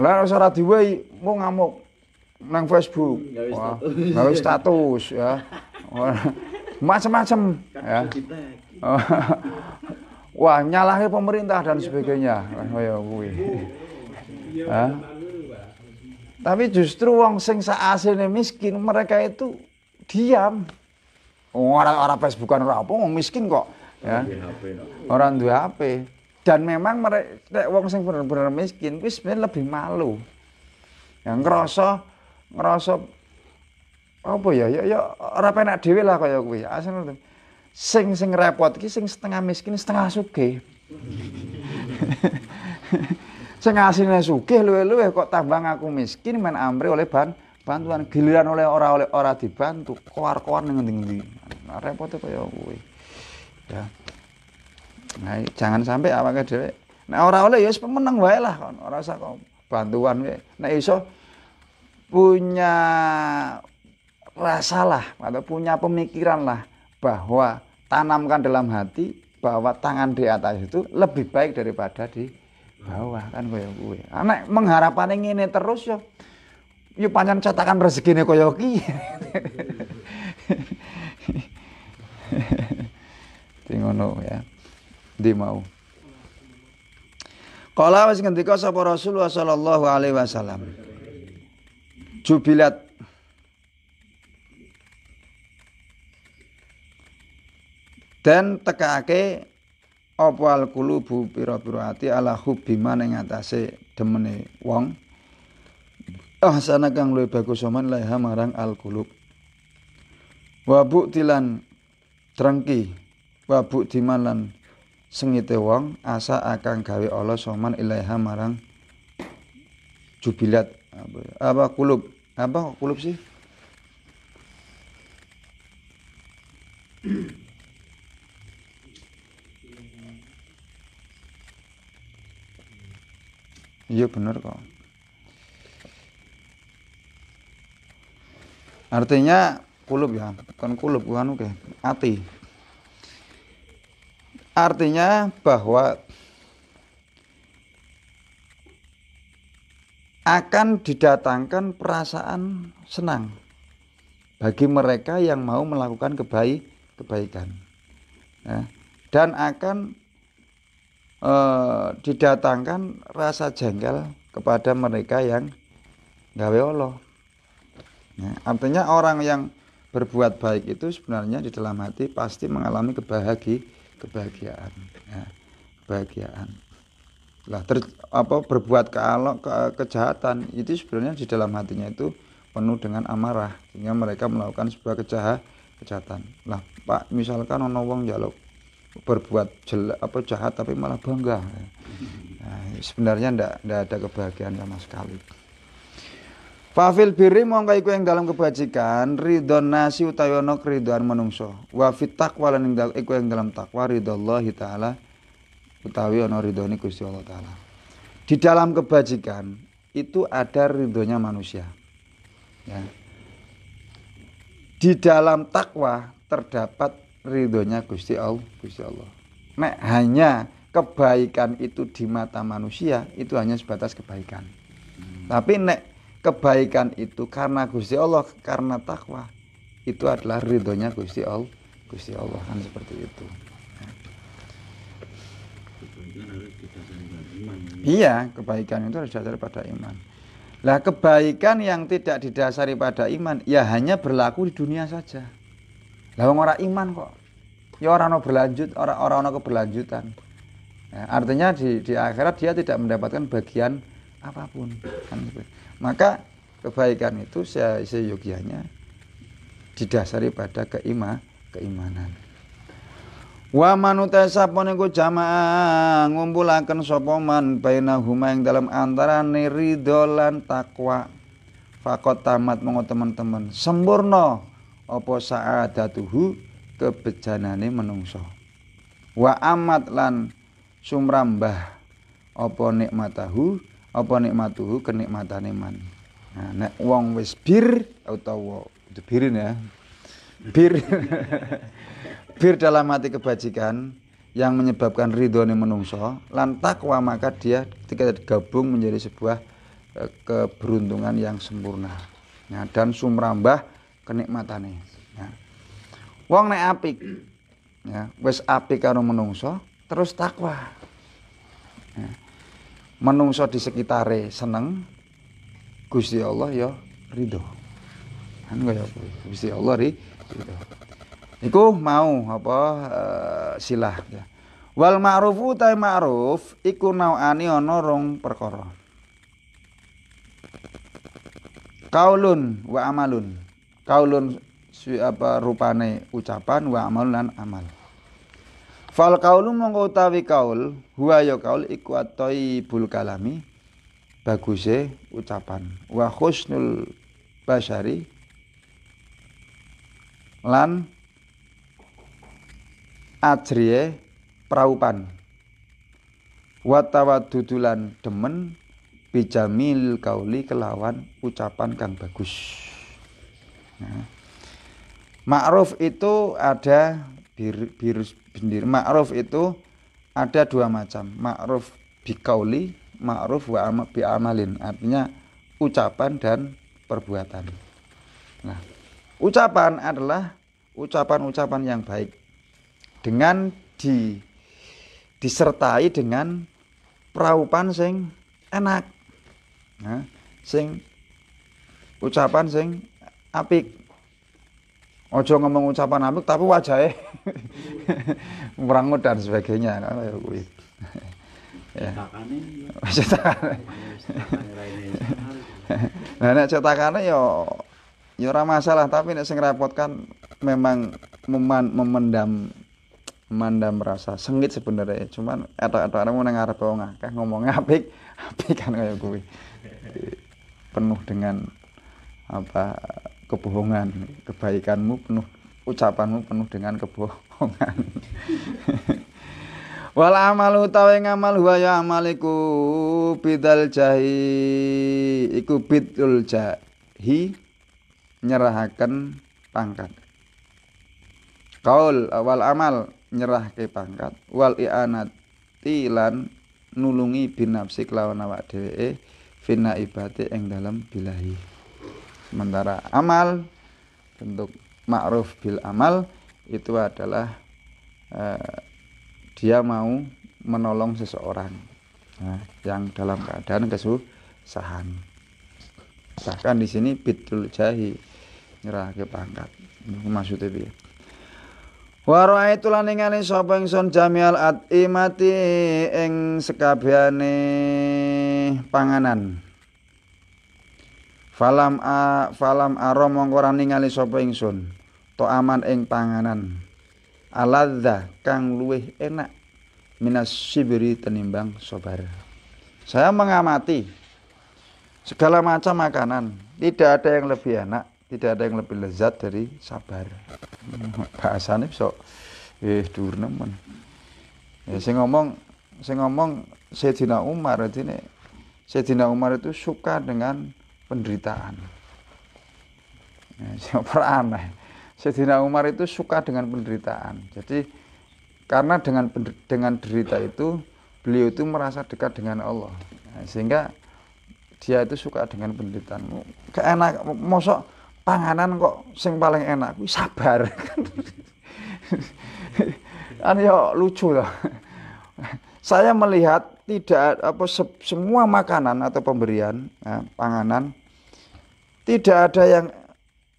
lah ora diwehi, mau ngamuk. nang Facebook. Gawe Wah, status ya. macam-macam kan ya. Wah, nyalahi pemerintah dan sebagainya. Oh, ya iya, Tapi justru wong sing saasine miskin mereka itu diam. Oh, Orang-orang Facebookan ora apa, miskin kok. Ya. Orang duwe HP. Dan memang mereka wong sing bener-bener miskin kuwi lebih malu. Yang ngerasa ngerasa apa ya ya ya ora penak dhewe lah kaya kuwi asal ah, sing sing repot iki sing setengah miskin setengah sugih sing asline sugih luwe-luwe kok tambah aku miskin men amri oleh ban bantuan giliran oleh ora oleh ora dibantu koar-koar ning ngendi nah, repot kaya kuwi ya nah, jangan sampai awake dhewe nek nah, ora oleh ya wis pemenang wae lah kon ora usah kok bantuan nek nah, iso punya rasalah atau punya pemikiran lah bahwa tanamkan dalam hati bahwa tangan di atas itu lebih baik daripada di bawah kan koyo kuwi. Anak ah, mengharapane ngene terus yo. Yo pancen cetakan rezekine koyo ki. Tingono ya. Di mau. Kala wis ngendika sapa Rasulullah sallallahu alaihi wasallam. Jubilat dan tekake apa al piru pira-pira ati ala hubbi maning atase demene wong ahsana oh, kang luwih bagus soman laiha marang al qulub wa buktilan drengki wa lan sengite wong asa akan gawe Allah soman ilaiha marang jubilat apa, ya? apa kulub apa kulub sih iya bener kok artinya kulub ya bukan kulub bukan oke ati artinya bahwa akan didatangkan perasaan senang bagi mereka yang mau melakukan kebaik kebaikan ya. Nah, dan akan e, didatangkan rasa jengkel kepada mereka yang gawe Allah. Ya, artinya orang yang berbuat baik itu sebenarnya di dalam hati pasti mengalami kebahagi kebahagiaan. Ya, kebahagiaan. Lah ter, apa berbuat ke, ke kejahatan itu sebenarnya di dalam hatinya itu penuh dengan amarah sehingga mereka melakukan sebuah kejahat kejahatan. Lah Pak misalkan ono wong jaluk berbuat jelek apa jahat tapi malah bangga nah, sebenarnya ndak ndak ada kebahagiaan sama sekali Fafil birri mongka iku yang dalam kebajikan ridho nasi utawi ana menungso manungsa wa fit taqwa lan iku yang dalam takwa ridho Allah taala utawi ana ridhone Gusti Allah taala di dalam kebajikan itu ada ridhonya manusia ya di dalam takwa terdapat ridhonya Gusti Allah Gusti Allah nek hanya kebaikan itu di mata manusia itu hanya sebatas kebaikan hmm. tapi nek kebaikan itu karena Gusti Allah karena takwa itu adalah ridhonya Gusti Allah Gusti Allah kan seperti itu ya. Iya, kebaikan itu harus didasari pada iman. Lah kebaikan yang tidak didasari pada iman ya hanya berlaku di dunia saja. Lah orang iman kok ya orang no berlanjut orang orang no keberlanjutan ya, artinya di di akhirat dia tidak mendapatkan bagian apapun kan gitu. maka kebaikan itu se seyogianya didasari pada keima keimanan wa manuta sapone ku jamaah ngumpulaken sapa man huma ing dalam antaraning ridho lan takwa fakot tamat mengo teman-teman Sampurna apa sa'adatuhu kebejanane menungso wa amat lan sumrambah apa nikmatahu apa nikmatuhu kenikmatane man nah nek wong wis bir utawa birin ya bir bir dalam mati kebajikan yang menyebabkan ridhone menungso lan takwa maka dia ketika gabung menjadi sebuah eh, keberuntungan yang sempurna nah, dan sumrambah kenikmatannya Wong nek apik ya, wis apik karo menungso, terus takwa. Ya. Menungso di sekitare seneng Gusti Allah ya ridho. Kan kaya Gusti Allah ri ridho. Iku mau apa eh, silah ya. Wal ma'ruf utai ma'ruf iku nauani ana rong perkara. Kaulun wa amalun. Kaulun apa rupane ucapan wa amal lan amal fal kaulu mongko utawi kaul huwa ya kaul iku ataibul kalami baguse ucapan wa hosnul basari lan ajriye praupan wa tawaddudulan demen bijamil kauli kelawan ucapan kang bagus nah Ma'ruf itu ada bir, birus sendiri. Ma'ruf itu ada dua macam. Ma'ruf bikauli, ma'ruf wa am, bi amalin. Artinya ucapan dan perbuatan. Nah, ucapan adalah ucapan-ucapan yang baik dengan di disertai dengan peraupan sing enak. Nah, sing ucapan sing apik ojo ngomong ucapan apik tapi wajahnya merangut dan sebagainya kan ya ya nah nek cetakane yo ya, ya ora masalah tapi nek sing repot kan memang meman, memendam memendam rasa sengit sebenarnya cuman atau atau nemu mau arep wong nggak? ngomongnya apik apik kan kaya gue penuh dengan apa kebohongan kebaikanmu penuh ucapanmu penuh dengan kebohongan wal amalu tawe ngamal wa ya amaliku bidal jahi iku bidul jahi nyerahkan pangkat kaul wal amal nyerah ke pangkat wal i'anat tilan nulungi binapsi kelawan awak dheweke fina ibate eng dalam bilahi Sementara amal bentuk ma'ruf bil amal itu adalah eh, dia mau menolong seseorang nah, yang dalam keadaan kesusahan. Bahkan di sini bitul jahi nyerah ke pangkat. Maksudnya biar. Wa ra'aitu lan ningali sapa ingsun jamial atimati ing sekabehane panganan. Falam a falam aro mongkoran ora ningali sapa ingsun to aman ing panganan. Aladza kang luwih enak minas sibiri tenimbang sobar. Saya mengamati segala macam makanan, tidak ada yang lebih enak, tidak ada yang lebih lezat dari sabar. Hmm, bahasane sok eh dur nemen. Ya saya ngomong saya ngomong Sayyidina Umar ini Sayyidina Umar itu suka dengan penderitaan. Ya, siapa aneh. Sayyidina Umar itu suka dengan penderitaan. Jadi karena dengan dengan derita itu beliau itu merasa dekat dengan Allah. Nah, sehingga dia itu suka dengan penderitaan. Keenak mosok panganan kok sing paling enak kuwi sabar. kan ya lucu loh. Saya melihat tidak apa semua makanan atau pemberian ya, panganan tidak ada yang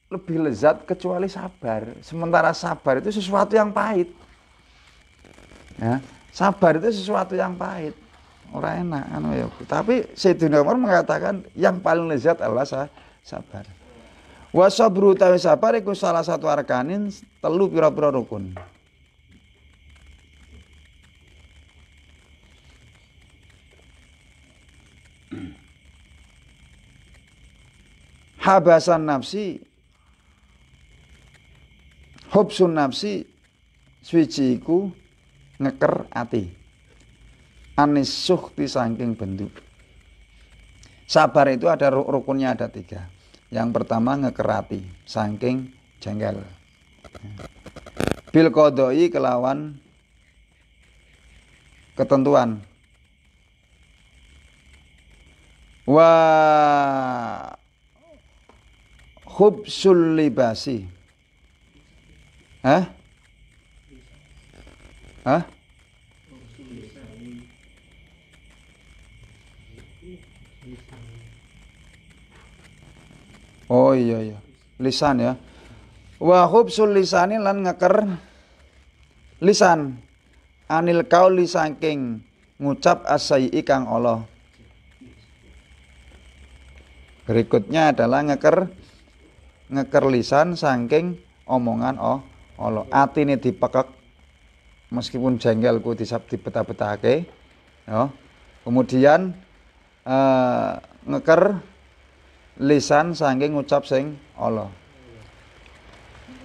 lebih lezat kecuali sabar. Sementara sabar itu sesuatu yang pahit. Ya, sabar itu sesuatu yang pahit. Orang enak anu ya. Tapi Sayyidina Umar mengatakan yang paling lezat adalah sabar. Wa sabru sabar iku salah satu arkanin telu pira-pira rukun. habasan nafsi hubsun nafsi suci iku ngeker ati anis suhti saking bentuk sabar itu ada rukunnya ada tiga yang pertama ngeker ati sangking, jengkel bil kodoi kelawan ketentuan wah khubsul libasi. Hah? Hah? Oh iya iya. Lisan ya. Wa khubsul lisani lan ngeker lisan. Anil lisan king, ngucap asai ikang Allah. Berikutnya adalah ngeker ngeker lisan saking omongan oh Allah ati ini dipekek meskipun jengkelku disab dibetah-betahake ya kemudian eh, ngeker lisan saking ucap sing Allah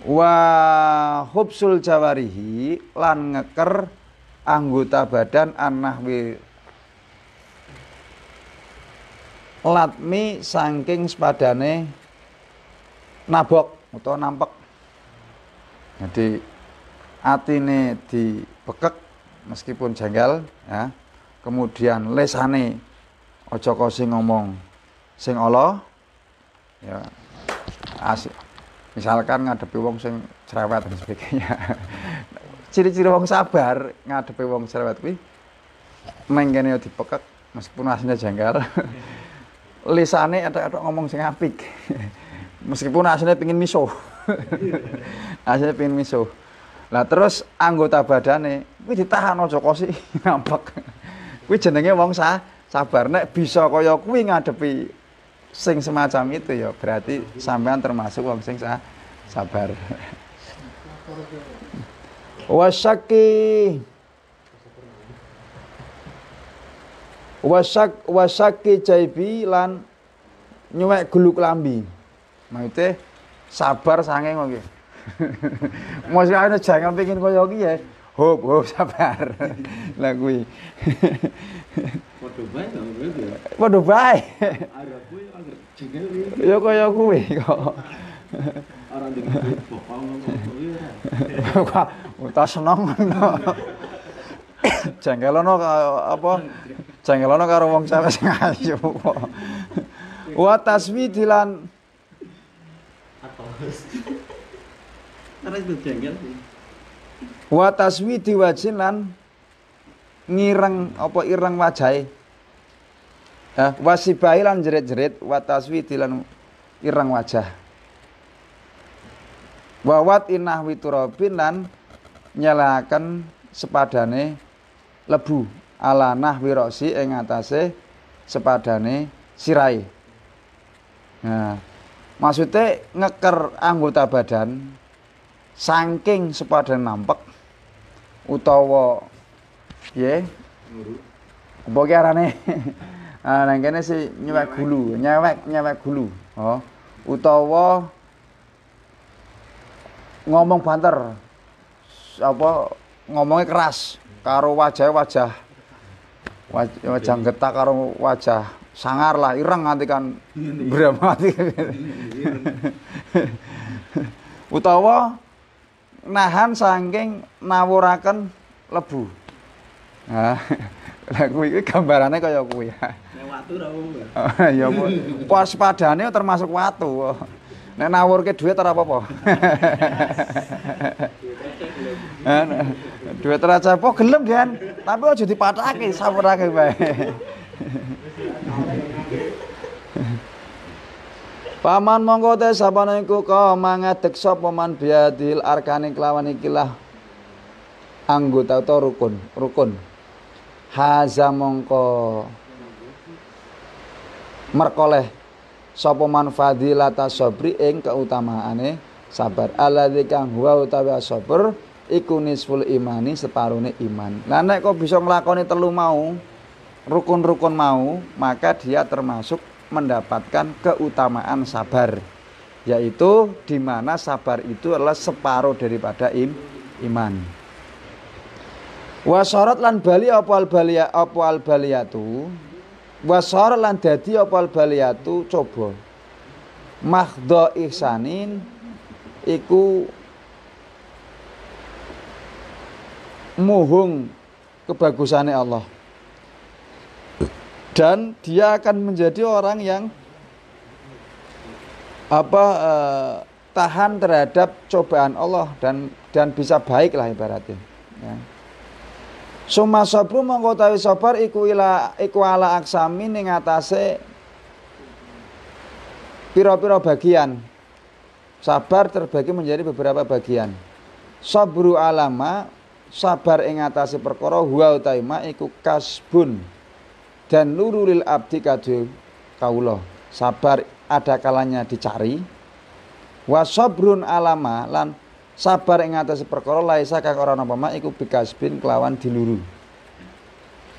wa hubsul jawarihi lan ngeker anggota badan anahwi latmi saking sepadane nabok atau nampak jadi hati ini dibekek meskipun jengkel ya kemudian lesane ojo sing ngomong sing Allah ya asik misalkan ngadepi wong sing cerewet dan sebagainya ciri-ciri wong sabar ngadepi wong cerewet kuwi mengkene ya dipekek meskipun aslinya jengkel lisane ada ada ngomong sing apik meskipun aslinya pingin miso iya. aslinya pingin miso lah terus anggota badane kuwi ditahan aja kosi nampak kuwi jenenge wong sah sabar nek bisa kaya kuwi ngadepi sing semacam itu ya berarti sampean termasuk wong sing sah sabar wasaki wasak wasaki jaibi lan nyuwek guluk lambi maksudnya sabar sange ngono nggih Maksudnya jangan pengen kaya iki ya. Hop, hop sabar. Lagui. kuwi. Padha bae to ya. Padha bae. Arep kuwi kok. seneng apa? Jengkelono karo wong cewek sing ayu. Wa karena itu jengkel sih. Wa taswidi lan ngireng apa ireng wajahe. Ya, wasibai lan jerit-jerit wa taswidi lan ireng wajah. Wawat inah witurabin lan nyalakan sepadane lebu ala nahwi roksi ing atase sepadane sirai. Nah, maksudnya ngeker anggota badan saking sepadan nampak utawa ya apa ki arane ah, nang kene si nyewek gulu nyewek nyewek gulu oh utawa ngomong banter apa ngomongnya keras karo wajah wajah wajah, wajah getak karo wajah sangar lah ireng nanti kan bramati utawa nahan saking nawuraken lebu nah lah kuwi gambarane kaya kuwi watu ra oh, ya pas padane termasuk watu nek nawurke dhuwit ora apa-apa dhuwit ora apa gelem kan tapi aja dipatake sawerake bae Paman mongko te sapana iku ka mangadeg sapa man biadil arkane kelawan ikilah anggota atau rukun, rukun. Haza mongko merkoleh sapa man fadilata sabri ing keutamaane sabar alladzi kang huwa utawa sabar iku nisful imani separone iman. Lah nek kok bisa nglakoni telu mau rukun-rukun mau, maka dia termasuk mendapatkan keutamaan sabar, yaitu di mana sabar itu adalah separuh daripada im, iman. Wasorot lan bali opal balia opal baliatu, wasorot lan dadi opal baliatu coba. Mahdo ihsanin iku muhung kebagusane Allah dan dia akan menjadi orang yang apa uh, tahan terhadap cobaan Allah dan dan bisa baik lah ibaratnya. Ya. Suma sabru mongko tawi sabar iku ila iku ala aksami ning atase pira-pira bagian. Sabar terbagi menjadi beberapa bagian. Sabru alama sabar ing atase perkara huwa utaima iku kasbun dan nurulil abdi kadhe kaula sabar ada kalanya dicari wa sabrun alama lan sabar ing atas perkara laisa kang ora napa mak iku bikasbin kelawan diluru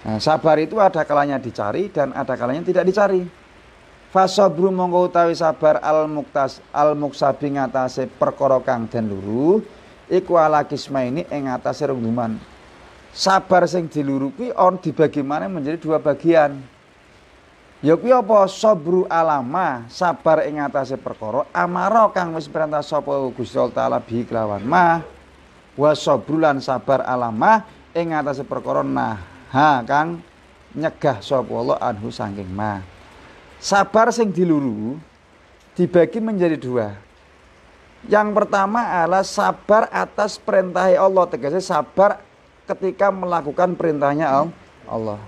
nah, sabar itu ada kalanya dicari dan ada kalanya tidak dicari fasabru monggo utawi sabar al muktas al muksabi ngatasé perkara kang den luru iku ala ini ing ngatasé rungguman sabar sing diluruki on dibagi mana menjadi dua bagian. Ya kuwi apa sabru alama, sabar ing atase perkara amara kang wis perintah sapa Gusti Allah taala bi kelawan ma wa sabrulan sabar alama ing atase perkara nah ha kang nyegah sapa Allah anhu saking ma. Sabar sing diluru dibagi menjadi dua. Yang pertama adalah sabar atas perintah Allah tegasnya sabar ketika melakukan perintahnya Allah.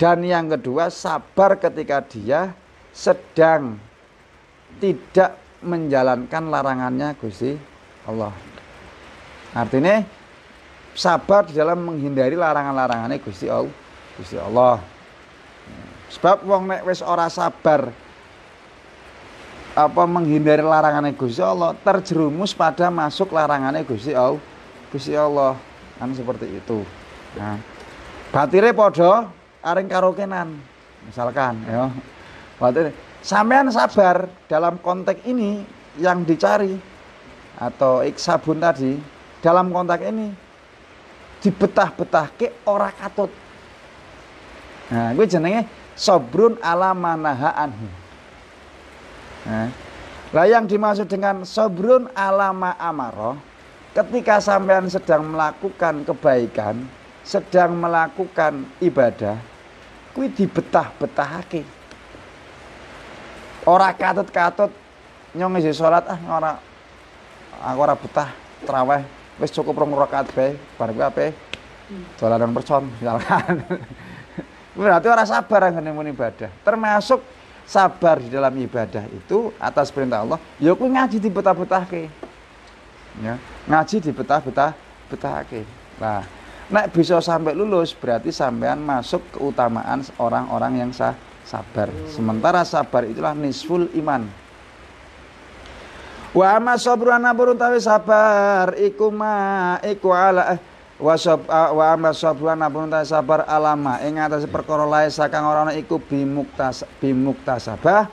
Dan yang kedua, sabar ketika dia sedang tidak menjalankan larangannya Gusti Allah. Artinya sabar di dalam menghindari larangan-larangannya Gusti Allah. Gusti Allah. Sebab wong nek wis ora sabar apa menghindari larangannya Gusti Allah, terjerumus pada masuk larangannya Gusti Allah. Gusti Allah kan seperti itu nah batire podo areng karokenan misalkan ya batire sampean sabar dalam konteks ini yang dicari atau iksabun tadi dalam konteks ini dibetah-betah ke ora katut nah gue jenenge sobrun ala manaha anhu nah, lah yang dimaksud dengan sobrun ala ma amaroh ketika sampean sedang melakukan kebaikan, sedang melakukan ibadah, kuwi dibetah-betahake. Ora katut-katut nyong isi sholat ah ora aku ora betah teraweh. wis cukup rong rakaat bae bar kuwi ape dolanan mercon misalkan. Berarti orang sabar ngene ibadah. Termasuk sabar di dalam ibadah itu atas perintah Allah, ya kuwi ngaji dibetah-betahke ya ngaji di betah betah betah ke nah Nek bisa sampai lulus berarti sampean masuk keutamaan orang-orang yang sah, sabar. Sementara sabar itulah nisful iman. Wa ma sabru anabur tawi sabar iku ma iku ala eh, wa sab wa ma sabru anabur tawi sabar alama ing atase perkara lae sakang ora ana iku bimuktas bimuktasabah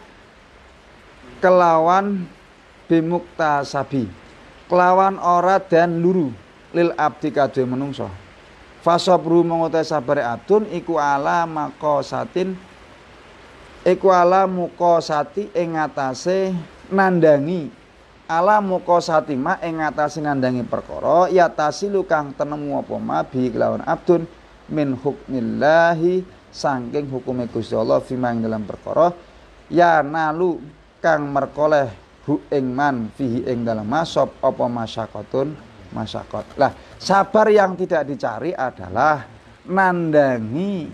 kelawan bimuktasabi kelawan ora dan luru lil abdi kadhe menungso fasabru mengutai sabare abdun iku ala maqasatin iku ala muqasati ing atase nandangi ala muqasati ma ing atase nandangi perkara tasilu kang tenemu apa ma bi kelawan abdun min hukmillahi sangking hukume Gusti Allah fimang dalam perkara ya nalu kang merkoleh hu ing man fihi ing dalam masob apa masyakotun masyakot lah sabar yang tidak dicari adalah nandangi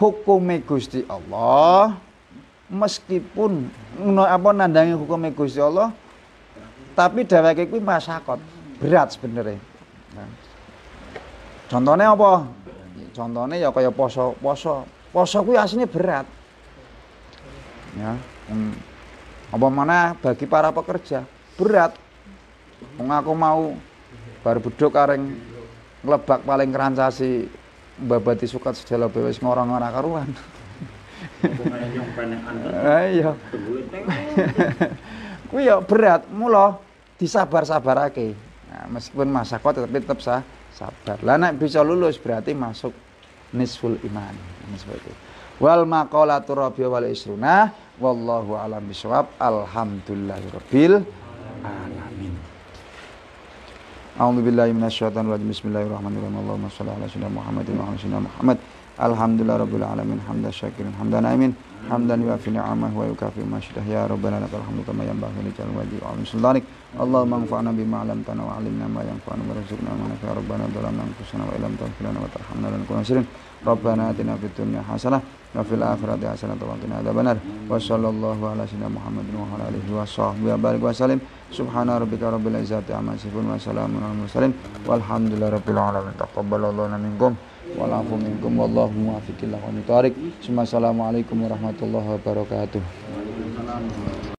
hukume Gusti Allah meskipun apa nandangi hukume Gusti Allah tapi dheweke kuwi masyakot berat sebenarnya nah. contohnya apa contohnya ya kayak poso poso poso kuwi aslinya berat ya hmm apa mana bagi para pekerja berat mengaku mau baru beduk kareng lebak paling kerancasi babati sukat sedela bewes ngorong orang karuan ayo eh, iya. kuwi ya berat mulo disabar-sabarake nah, meskipun masa kau tetap tetap sah sabar lah nek bisa lulus berarti masuk nisful iman seperti wal maqalatu rabi wal isrunah Wallahu alam bisawab. Alhamdulillahirabbil alamin. A'udzu billahi minasyaitonir rajim. Bismillahirrahmanirrahim. Allahumma shalli ala sayyidina Muhammadin wa ala sayyidina Muhammad. Alhamdulillahirabbil alamin. Hamdan syakirin hamdan amin. Hamdan yuafi ni'amah wa yukafi ma ya Rabbana lakal hamdu kama yanbaghi li jalal wajhi wa min sultanik Allahumma anfa'na bima 'allamtana wa 'allimna ma yanfa'una warzuqna ma nafa'a Rabbana dzalamna anfusana wa illam taghfir lana wa tarhamna lanakunanna Rabbana atina fid dunya hasanah wa fil akhirati hasanah wa qina adzabannar. Wa sallallahu ala sayyidina Muhammadin wa ala alihi wa sahbihi wa barik wa salim. Subhana rabbika rabbil izzati amma yasifun wa salamun alal mursalin. Walhamdulillahi rabbil alamin. Taqabbalallahu minkum wa afu minkum wallahu muwaffiq ila Assalamualaikum warahmatullahi wabarakatuh. Waalaikumsalam.